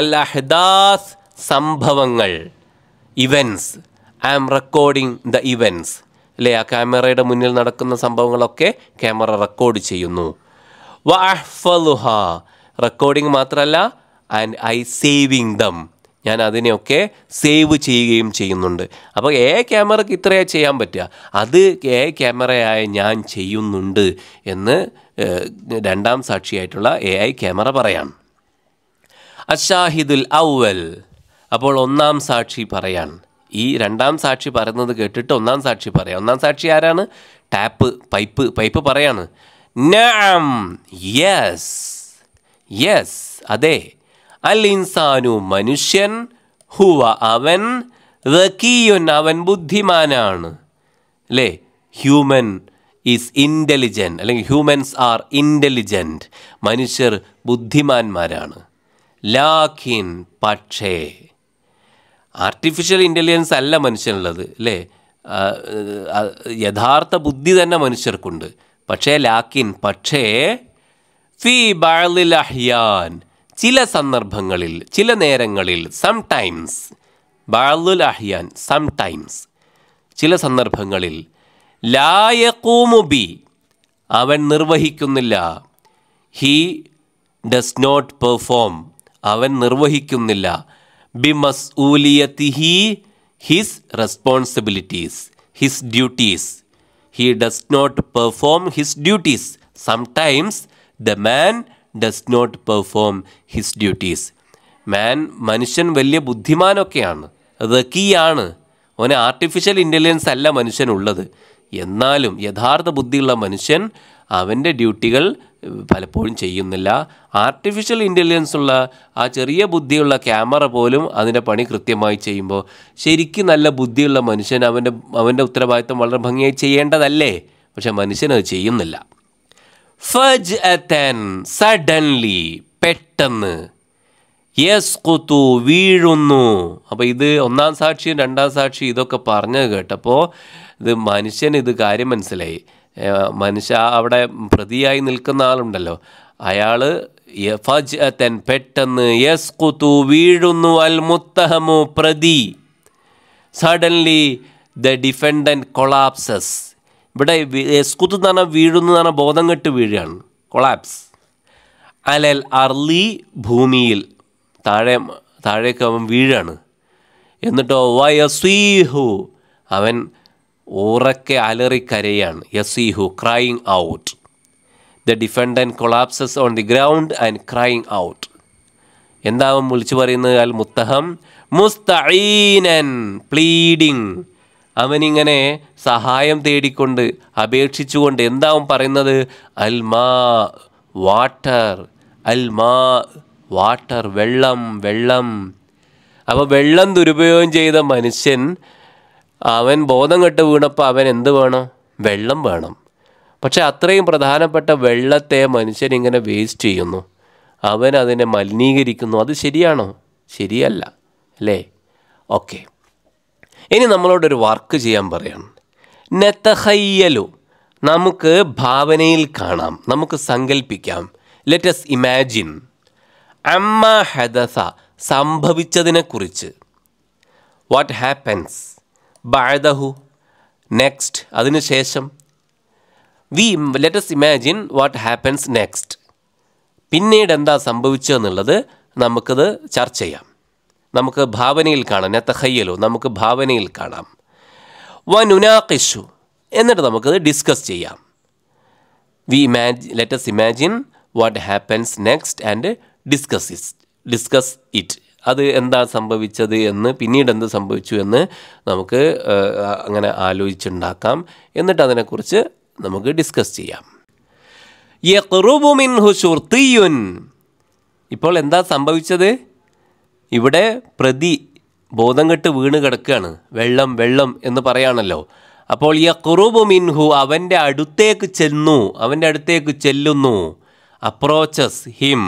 അൽ അഹ്ദാസ് സംഭവങ്ങൾ events I am recording the events അല്ലേ ആ ക്യാമറയുടെ മുന്നിൽ നടക്കുന്ന സംഭവങ്ങളൊക്കെ ക്യാമറ റെക്കോർഡ് ചെയ്യുന്നു വ അഹ്ഫലുഹ റെക്കോർഡിംഗ് മാത്രമല്ല ആൻഡ് ഐ സേവിങ് ദം ഞാൻ അതിനെയൊക്കെ സേവ് ചെയ്യുകയും ചെയ്യുന്നുണ്ട് അപ്പോൾ എ ക്യാമറയ്ക്ക് ഇത്രയേ ചെയ്യാൻ പറ്റുക അത് എ ക്യാമറയായ ഞാൻ ചെയ്യുന്നുണ്ട് എന്ന് രണ്ടാം സാക്ഷിയായിട്ടുള്ള എ ഐ ക്യാമറ പറയാം അഷാഹിദുൽ ഔവൽ അപ്പോൾ ഒന്നാം സാക്ഷി പറയാൻ ഈ രണ്ടാം സാക്ഷി പറയുന്നത് കേട്ടിട്ട് ഒന്നാം സാക്ഷി പറയാം ഒന്നാം സാക്ഷി ആരാണ് ടാപ്പ് പൈപ്പ് പൈപ്പ് പറയാണ് നാം യെസ് യെസ് അതെ അൽ ഇൻസാനു മനുഷ്യൻ ഹുവ അവൻ റക്കീയൻ അവൻ ബുദ്ധിമാനാണ് അല്ലേ ഹ്യൂമൻ ഈസ് ഇൻ്റലിജൻറ്റ് അല്ലെങ്കിൽ ഹ്യൂമൻസ് ആർ ഇൻ്റലിജൻറ്റ് മനുഷ്യർ ബുദ്ധിമാന്മാരാണ് ലാഖിൻ പക്ഷേ ആർട്ടിഫിഷ്യൽ ഇൻ്റലിജൻസ് അല്ല മനുഷ്യനുള്ളത് അല്ലേ യഥാർത്ഥ ബുദ്ധി തന്നെ മനുഷ്യർക്കുണ്ട് പക്ഷേ ലാക്കിൻ പക്ഷേ ഫി അഹ്യാൻ ചില സന്ദർഭങ്ങളിൽ ചില നേരങ്ങളിൽ സംടൈംസ് ബാളുൽ അഹ്യാൻ സംടൈംസ് ചില സന്ദർഭങ്ങളിൽ ലായക്കൂമുബി അവൻ നിർവഹിക്കുന്നില്ല ഹീ ഡസ് നോട്ട് പെർഫോം അവൻ നിർവഹിക്കുന്നില്ല ബിമസ് ഊലിയത്തി he his responsibilities his duties he does not perform his duties sometimes the man does not perform his duties man മനുഷ്യൻ വലിയ ബുദ്ധിമാനൊക്കെയാണ് റക്കിയാണ് ഓനെ ആർട്ടിഫിഷ്യൽ ഇൻ്റലിജൻസ് അല്ല മനുഷ്യനുള്ളത് എന്നാലും യഥാർത്ഥ ബുദ്ധിയുള്ള മനുഷ്യൻ അവൻ്റെ ഡ്യൂട്ടികൾ പലപ്പോഴും ചെയ്യുന്നില്ല ആർട്ടിഫിഷ്യൽ ഇൻ്റലിജൻസ് ഉള്ള ആ ചെറിയ ബുദ്ധിയുള്ള ക്യാമറ പോലും അതിൻ്റെ പണി കൃത്യമായി ചെയ്യുമ്പോൾ ശരിക്കും നല്ല ബുദ്ധിയുള്ള മനുഷ്യൻ അവൻ്റെ അവൻ്റെ ഉത്തരവാദിത്തം വളരെ ഭംഗിയായി ചെയ്യേണ്ടതല്ലേ പക്ഷേ മനുഷ്യനത് ചെയ്യുന്നില്ല ഫജ് സഡൻലി പെട്ടെന്ന് യെസ് കുത്തു വീഴുന്നു അപ്പോൾ ഇത് ഒന്നാം സാക്ഷിയും രണ്ടാം സാക്ഷി ഇതൊക്കെ പറഞ്ഞത് കേട്ടപ്പോൾ ഇത് മനുഷ്യൻ ഇത് കാര്യം മനസ്സിലായി മനുഷ്യ അവിടെ പ്രതിയായി നിൽക്കുന്ന ആളുണ്ടല്ലോ അയാൾ ഫജ് അത്തൻ പെട്ടെന്ന് യെസ് കുത്തു വീഴുന്നു അൽ മുത്തഹമു പ്രതി സഡൻലി ദ ഡിഫെൻഡൻറ്റ് കൊളാപ്സസ് ഇവിടെ എസ്കുത്ത് എന്ന് വീഴുന്ന വീഴുന്നു ബോധം കെട്ട് വീഴുകയാണ് കൊളാപ്സ് അലൽ അർലി ഭൂമിയിൽ താഴെ താഴേക്ക് അവൻ വീഴാണ് എന്നിട്ടോ വയസീഹു അവൻ ഉറക്കെ അലറി കരയാണ് യസീഹു crying out the defendant collapses on the ground and crying out എന്താവും വിളിച്ചു പറയുന്നത് അൽ മുത്തഹം മുസ്തഈനൻ പ്ലീഡിങ് അവനിങ്ങനെ സഹായം തേടിക്കൊണ്ട് അപേക്ഷിച്ചുകൊണ്ട് എന്താവും പറയുന്നത് അൽമാ വാട്ടർ അൽമാ വാട്ടർ വെള്ളം വെള്ളം അപ്പോൾ വെള്ളം ദുരുപയോഗം ചെയ്ത മനുഷ്യൻ അവൻ ബോധം കെട്ട് വീണപ്പോൾ അവൻ എന്ത് വേണം വെള്ളം വേണം പക്ഷെ അത്രയും പ്രധാനപ്പെട്ട വെള്ളത്തെ മനുഷ്യൻ ഇങ്ങനെ വേസ്റ്റ് ചെയ്യുന്നു അവൻ അതിനെ മലിനീകരിക്കുന്നു അത് ശരിയാണോ ശരിയല്ല അല്ലേ ഓക്കെ ഇനി നമ്മളോടൊരു വർക്ക് ചെയ്യാൻ പറയാണ് നെത്തഹയ്യലു നമുക്ക് ഭാവനയിൽ കാണാം നമുക്ക് സങ്കല്പിക്കാം എസ് ഇമാജിൻ അമ്മ ഹദസ സംഭവിച്ചതിനെക്കുറിച്ച് വാട്ട് ഹാപ്പൻസ് ബാഴദഹു നെക്സ്റ്റ് അതിനുശേഷം we let's imagine what happens next പിന്നീട് എന്താ സംഭവിച്ചതെന്നുള്ളത് നമുക്കത് ചർച്ച ചെയ്യാം നമുക്ക് ഭാവനയിൽ കാണാം നെത്തഹയ്യലോ നമുക്ക് ഭാവനയിൽ കാണാം വ നുനാക്കിഷു എന്നിട്ട് നമുക്കത് ഡിസ്കസ് ചെയ്യാം വി ഇമാജി let's imagine what happens next and discuss discuss it അത് എന്താ സംഭവിച്ചത് എന്ന് പിന്നീട് എന്ത് സംഭവിച്ചു എന്ന് നമുക്ക് അങ്ങനെ ആലോചിച്ചുണ്ടാക്കാം എന്നിട്ട് അതിനെക്കുറിച്ച് നമുക്ക് ഡിസ്കസ് ചെയ്യാം യഖ്റുബു മിൻഹു ഷുർത്തിയുൻ ഇപ്പോൾ എന്താ സംഭവിച്ചത് ഇവിടെ പ്രതി ബോധം കെട്ട് വീണ് കിടക്കുകയാണ് വെള്ളം വെള്ളം എന്ന് പറയാണല്ലോ അപ്പോൾ ഈ കുറുബു മിൻഹു അവൻ്റെ അടുത്തേക്ക് ചെന്നു അവൻ്റെ അടുത്തേക്ക് ചെല്ലുന്നു അപ്രോച്ചസ് ഹിം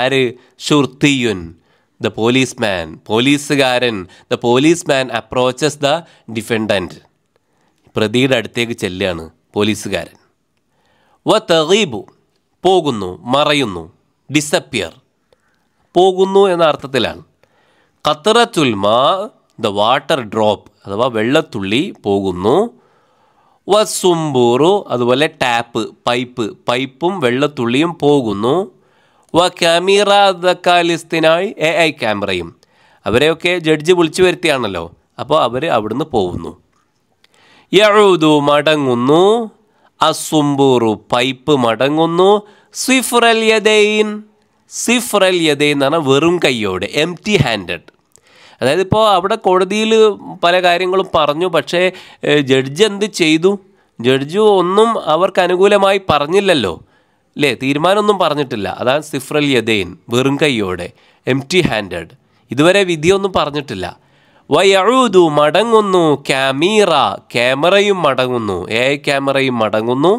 ആര് ഷുർത്തിയുൻ ദ പോലീസ് മാൻ പോലീസുകാരൻ the police man approaches the defendant പ്രതിയുടെ അടുത്തേക്ക് ചെല്ലുകയാണ് പോലീസുകാരൻ വ തെറീബു പോകുന്നു മറയുന്നു ഡിസപ്പിയർ പോകുന്നു എന്ന അർത്ഥത്തിലാണ് ഖത്തറത്തുൽ മാ ദ വാട്ടർ ഡ്രോപ്പ് അഥവാ വെള്ളത്തുള്ളി പോകുന്നു വസുംബൂറു അതുപോലെ ടാപ്പ് പൈപ്പ് പൈപ്പും വെള്ളത്തുള്ളിയും പോകുന്നു വ ക്യാമീറ ദക്കാലിസ്തിനായി എ ഐ ക്യാമറയും അവരെയൊക്കെ ജഡ്ജ് വിളിച്ചു വരുത്തിയാണല്ലോ അപ്പോൾ അവർ അവിടുന്ന് പോകുന്നു യഴുതു മടങ്ങുന്നു അസുംബൂറു പൈപ്പ് മടങ്ങുന്നു സിഫ്രൽ യദൈൻ സിഫ്രൽ യദൈൻ എന്ന് പറഞ്ഞാൽ വെറും കൈയോടെ എം ടി ഹാൻഡഡ് അതായത് ഇപ്പോൾ അവിടെ കോടതിയിൽ പല കാര്യങ്ങളും പറഞ്ഞു പക്ഷേ ജഡ്ജ് എന്ത് ചെയ്തു ജഡ്ജ് ഒന്നും അവർക്ക് അനുകൂലമായി പറഞ്ഞില്ലല്ലോ അല്ലേ തീരുമാനമൊന്നും പറഞ്ഞിട്ടില്ല അതാണ് സിഫ്രൽ യദൈൻ വെറും കൈയോടെ എം ടി ഹാൻഡഡ് ഇതുവരെ വിധിയൊന്നും പറഞ്ഞിട്ടില്ല വയഴുതു മടങ്ങുന്നു ക്യാമീറ ക്യാമറയും മടങ്ങുന്നു എ ക്യാമറയും മടങ്ങുന്നു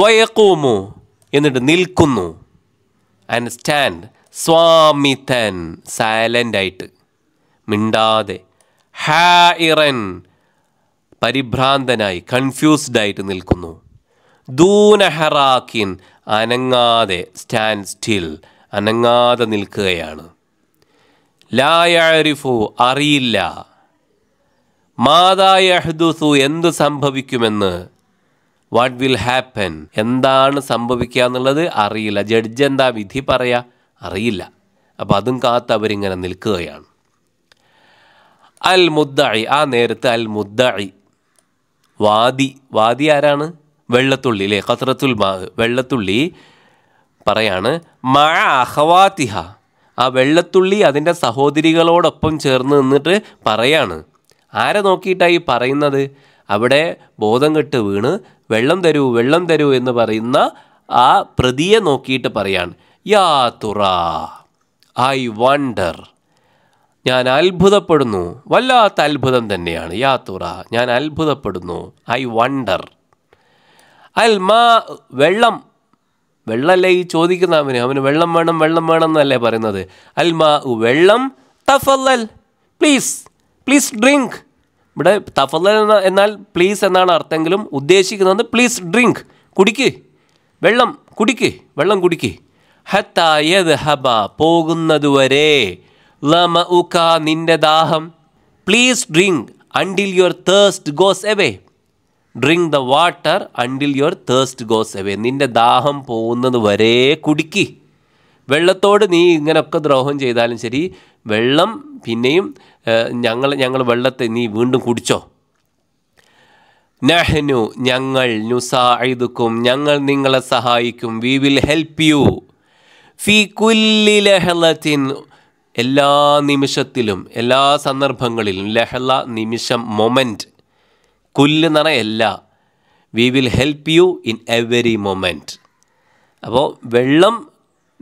വയക്കൂമു എന്നിട്ട് നിൽക്കുന്നു ആൻഡ് സ്റ്റാൻഡ് സ്വാമിതൻ സൈലൻ്റ് ആയിട്ട് മിണ്ടാതെ ഹാഇറൻ പരിഭ്രാന്തനായി കൺഫ്യൂസ്ഡ് ആയിട്ട് നിൽക്കുന്നു ഹെറാക്കിൻ അനങ്ങാതെ സ്റ്റാൻഡ് സ്റ്റിൽ അനങ്ങാതെ നിൽക്കുകയാണ് ലായറിഫു അറിയില്ല മാതായഹ്ദുസു എന്ത് സംഭവിക്കുമെന്ന് വാട്ട് വിൽ ഹാപ്പൻ എന്താണ് സംഭവിക്കുക എന്നുള്ളത് അറിയില്ല ജഡ്ജ് എന്താ വിധി പറയാ അറിയില്ല അപ്പോൾ അതും കാത്ത് അവരിങ്ങനെ നിൽക്കുകയാണ് അൽ മുദ്ദായി ആ നേരത്ത് അൽ മുദ്ദായി വാദി വാദി ആരാണ് വെള്ളത്തുള്ളി അല്ലേ ഖത്രത്തുൽ മാ വെള്ളത്തുള്ളി പറയാണ് മഴ അഹവാതിഹ ആ വെള്ളത്തുള്ളി അതിൻ്റെ സഹോദരികളോടൊപ്പം ചേർന്ന് നിന്നിട്ട് പറയാണ് ആരെ നോക്കിയിട്ടായി പറയുന്നത് അവിടെ ബോധം കെട്ട് വീണ് വെള്ളം തരൂ വെള്ളം തരൂ എന്ന് പറയുന്ന ആ പ്രതിയെ നോക്കിയിട്ട് പറയാണ് യാതുറ ഐ വണ്ടർ ഞാൻ അത്ഭുതപ്പെടുന്നു വല്ലാത്ത അത്ഭുതം തന്നെയാണ് യാതുറ ഞാൻ അത്ഭുതപ്പെടുന്നു ഐ വണ്ടർ അൽ മാ വെള്ളം വെള്ളമല്ലേ ഈ ചോദിക്കുന്ന അവന് അവന് വെള്ളം വേണം വെള്ളം വേണം എന്നല്ലേ പറയുന്നത് അൽ മാ വെള്ളം തഫല്ലൽ പ്ലീസ് പ്ലീസ് ഡ്രിങ്ക് ഇവിടെ തഫല്ലൽ എന്നാൽ പ്ലീസ് എന്നാണ് അർത്ഥമെങ്കിലും ഉദ്ദേശിക്കുന്നത് പ്ലീസ് ഡ്രിങ്ക് കുടിക്ക് വെള്ളം കുടിക്ക് വെള്ളം കുടിക്ക് ഹബ പോകുന്നതുവരെ ലമ ഉക്ക നിന്റെ ദാഹം please drink until your thirst goes away drink the water until your thirst goes away നിന്റെ ദാഹം പോകുന്നത് വരെ കുടിക്കി വെള്ളത്തോട് നീ ഇങ്ങനെയൊക്കെ ദ്രോഹം ചെയ്താലും ശരി വെള്ളം പിന്നെയും ഞങ്ങൾ ഞങ്ങൾ വെള്ളത്തെ നീ വീണ്ടും കുടിച്ചോ നെഹ്നു ഞങ്ങൾ ഐതുക്കും ഞങ്ങൾ നിങ്ങളെ സഹായിക്കും വി വിൽ ഹെൽപ്പ് യു ഫീ കുല്ലി ലഹലത്തിൻ എല്ലാ നിമിഷത്തിലും എല്ലാ സന്ദർഭങ്ങളിലും ലഹള നിമിഷം മൊമെൻറ്റ് കുല്ല് എന്ന് പറഞ്ഞാൽ എല്ലാ we will help you in every moment അപ്പോൾ വെള്ളം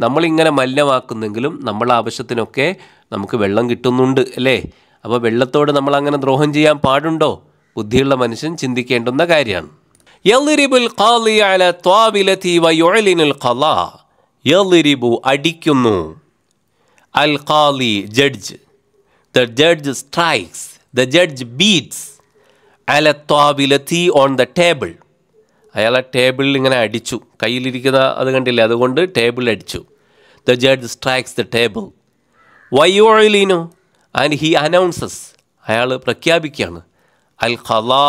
നമ്മളിങ്ങനെ മലിനമാക്കുന്നെങ്കിലും നമ്മളെ ആവശ്യത്തിനൊക്കെ നമുക്ക് വെള്ളം കിട്ടുന്നുണ്ട് അല്ലേ അപ്പോൾ വെള്ളത്തോട് നമ്മൾ അങ്ങനെ ദ്രോഹം ചെയ്യാൻ പാടുണ്ടോ ബുദ്ധിയുള്ള മനുഷ്യൻ ചിന്തിക്കേണ്ടുന്ന കാര്യമാണ് യലിരിബു അടിക്കുന്നു അൽ ഖാലി judge the judge strikes the judge beats അല ത്വാബിലത്തി ഓൺ ദ ടേബിൾ അയാൾ ആ ടേബിളിൽ ഇങ്ങനെ അടിച്ചു കയ്യിലിരിക്കുന്ന അത് കണ്ടില്ലേ അതുകൊണ്ട് ടേബിൾ അടിച്ചു the judge strikes the table വയ്യോഴിലീനോ ആൻഡ് ഹി അനൗൺസസ് അയാൾ പ്രഖ്യാപിക്കുകയാണ് അൽ ഖലാ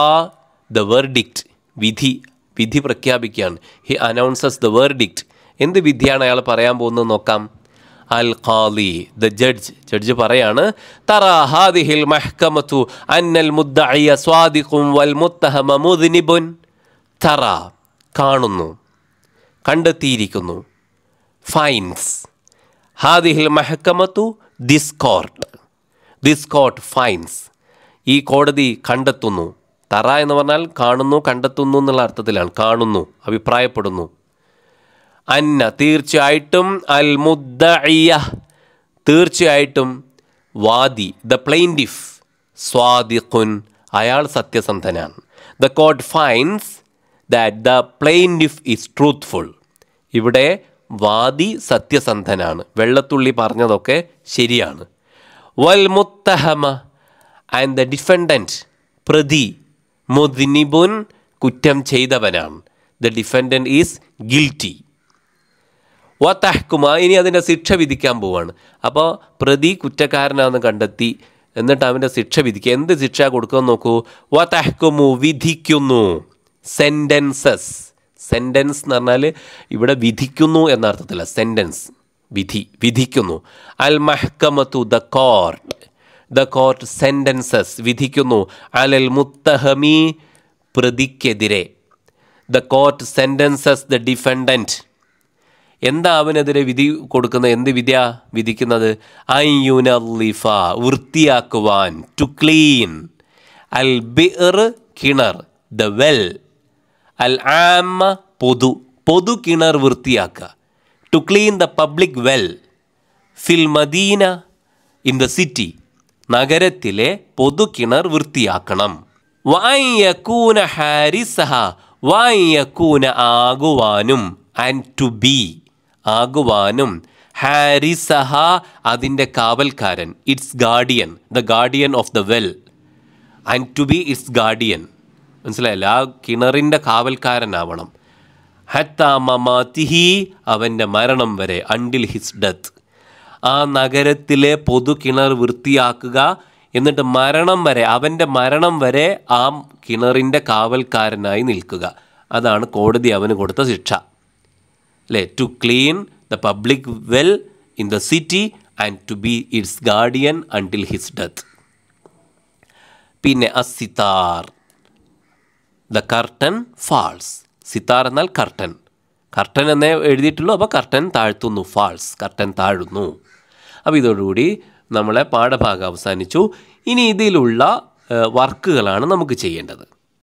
ദ വെർഡിക്റ്റ് വിധി വിധി പ്രഖ്യാപിക്കുകയാണ് ഹി അനൗൺസസ് ദ വെർഡിക്റ്റ് എന്ത് വിദ്യയാണ് അയാൾ പറയാൻ പോകുന്നത് നോക്കാം അൽ ഖാലി ദ ജഡ്ജ് ജഡ്ജ് പറയാണ് തറ ഹാദിഹിൽ മഹ്കമത്തു അന്നൽ മുദ്ദഅയ സ്വാദിഖും വൽ മുത്തഹമ മുദ്നിബുൻ തറ കാണുന്നു കണ്ടെത്തിയിരിക്കുന്നു ഫൈൻസ് ഹാദിഹിൽ മഹക്കമത്തു this court this court finds ഈ കോടതി കണ്ടെത്തുന്നു തറ എന്ന് പറഞ്ഞാൽ കാണുന്നു കണ്ടെത്തുന്നു എന്നുള്ള അർത്ഥത്തിലാണ് കാണുന്നു അഭിപ്രായപ്പെടുന്നു അന്ന തീർച്ചയായിട്ടും അൽ മുദ്ദഇയ തീർച്ചയായിട്ടും വാദി ദ പ്ലെയിൻറ്റിഫ് സ്വാദിഖുൻ അയാൾ സത്യസന്ധനാണ് the court finds that the plaintiff is truthful ഇവിടെ വാദി സത്യസന്ധനാണ് വെള്ളത്തുള്ളി പറഞ്ഞതൊക്കെ ശരിയാണ് വൽ മുത്തഹമ ആൻഡ് ദ ഡിഫൻഡൻറ്റ് പ്രതി മുദ്നിബുൻ കുറ്റം ചെയ്തവനാണ് ദ ഡിഫൻഡൻറ്റ് ഈസ് ഗിൽറ്റി വത്തഹ്ക്കുമ ഇനി അതിൻ്റെ ശിക്ഷ വിധിക്കാൻ പോവാണ് അപ്പോൾ പ്രതി കുറ്റക്കാരനാണെന്ന് കണ്ടെത്തി എന്നിട്ട് അവൻ്റെ ശിക്ഷ വിധിക്കുക എന്ത് ശിക്ഷ കൊടുക്കുമെന്ന് നോക്കൂ വത്താഹ്ക്കുമു വിധിക്കുന്നു സെൻറ്റൻസസ് സെൻറ്റൻസ് എന്ന് പറഞ്ഞാൽ ഇവിടെ വിധിക്കുന്നു എന്ന അർത്ഥത്തില്ല സെൻറ്റൻസ് വിധി വിധിക്കുന്നു അൽ മഹ്കമത്തു the court the court sentences വിധിക്കുന്നു അലൽ മുത്തഹമി പ്രതിക്കെതിരെ the court sentences the defendant എന്താ അവനെതിരെ വിധി കൊടുക്കുന്ന എന്ത് വിദ്യ വിധിക്കുന്നത് അയ്യുനല്ലിഫ വൃത്തിയാക്കുവാൻ ടു ക്ലീൻ അൽ ബിർ കിണർ ദ വെൽ അൽ ആമ പൊതു പൊതു കിണർ വൃത്തിയാക്കുക to clean the public well ഫിൽ മദീന ഇൻ ദ സിറ്റി നഗരത്തിലെ പൊതു കിണർ വൃത്തിയാക്കണം വായക്കൂന ഹാരിസഹ വായക്കൂന ആകുവാനും ആൻഡ് ടു ബി ആകുവാനും ഹാരിസഹ അതിൻ്റെ കാവൽക്കാരൻ its guardian the guardian of the well and to be its guardian മനസ്സിലായില്ല ആ കിണറിൻ്റെ കാവൽക്കാരനാവണം ഹത്ത മമാതിഹി അവൻ്റെ മരണം വരെ അണ്ടിൽ ഹിസ് ഡെത്ത് ആ നഗരത്തിലെ പൊതു കിണർ വൃത്തിയാക്കുക എന്നിട്ട് മരണം വരെ അവൻ്റെ മരണം വരെ ആ കിണറിൻ്റെ കാവൽക്കാരനായി നിൽക്കുക അതാണ് കോടതി അവന് കൊടുത്ത ശിക്ഷ അല്ലേ to clean the public well in the city and to be its guardian until his death പിന്നെ സിതാർ ദ കർട്ടൻ ഫാൾസ് സിത്താർ എന്നാൽ കർട്ടൻ കർട്ടൻ എന്നേ എഴുതിയിട്ടുള്ളൂ അപ്പോൾ കർട്ടൻ താഴ്ത്തുന്നു ഫാൾസ് കർട്ടൻ താഴുന്നു അപ്പോൾ ഇതോടുകൂടി നമ്മളെ പാഠഭാഗം അവസാനിച്ചു ഇനി ഇതിലുള്ള വർക്കുകളാണ് നമുക്ക് ചെയ്യേണ്ടത്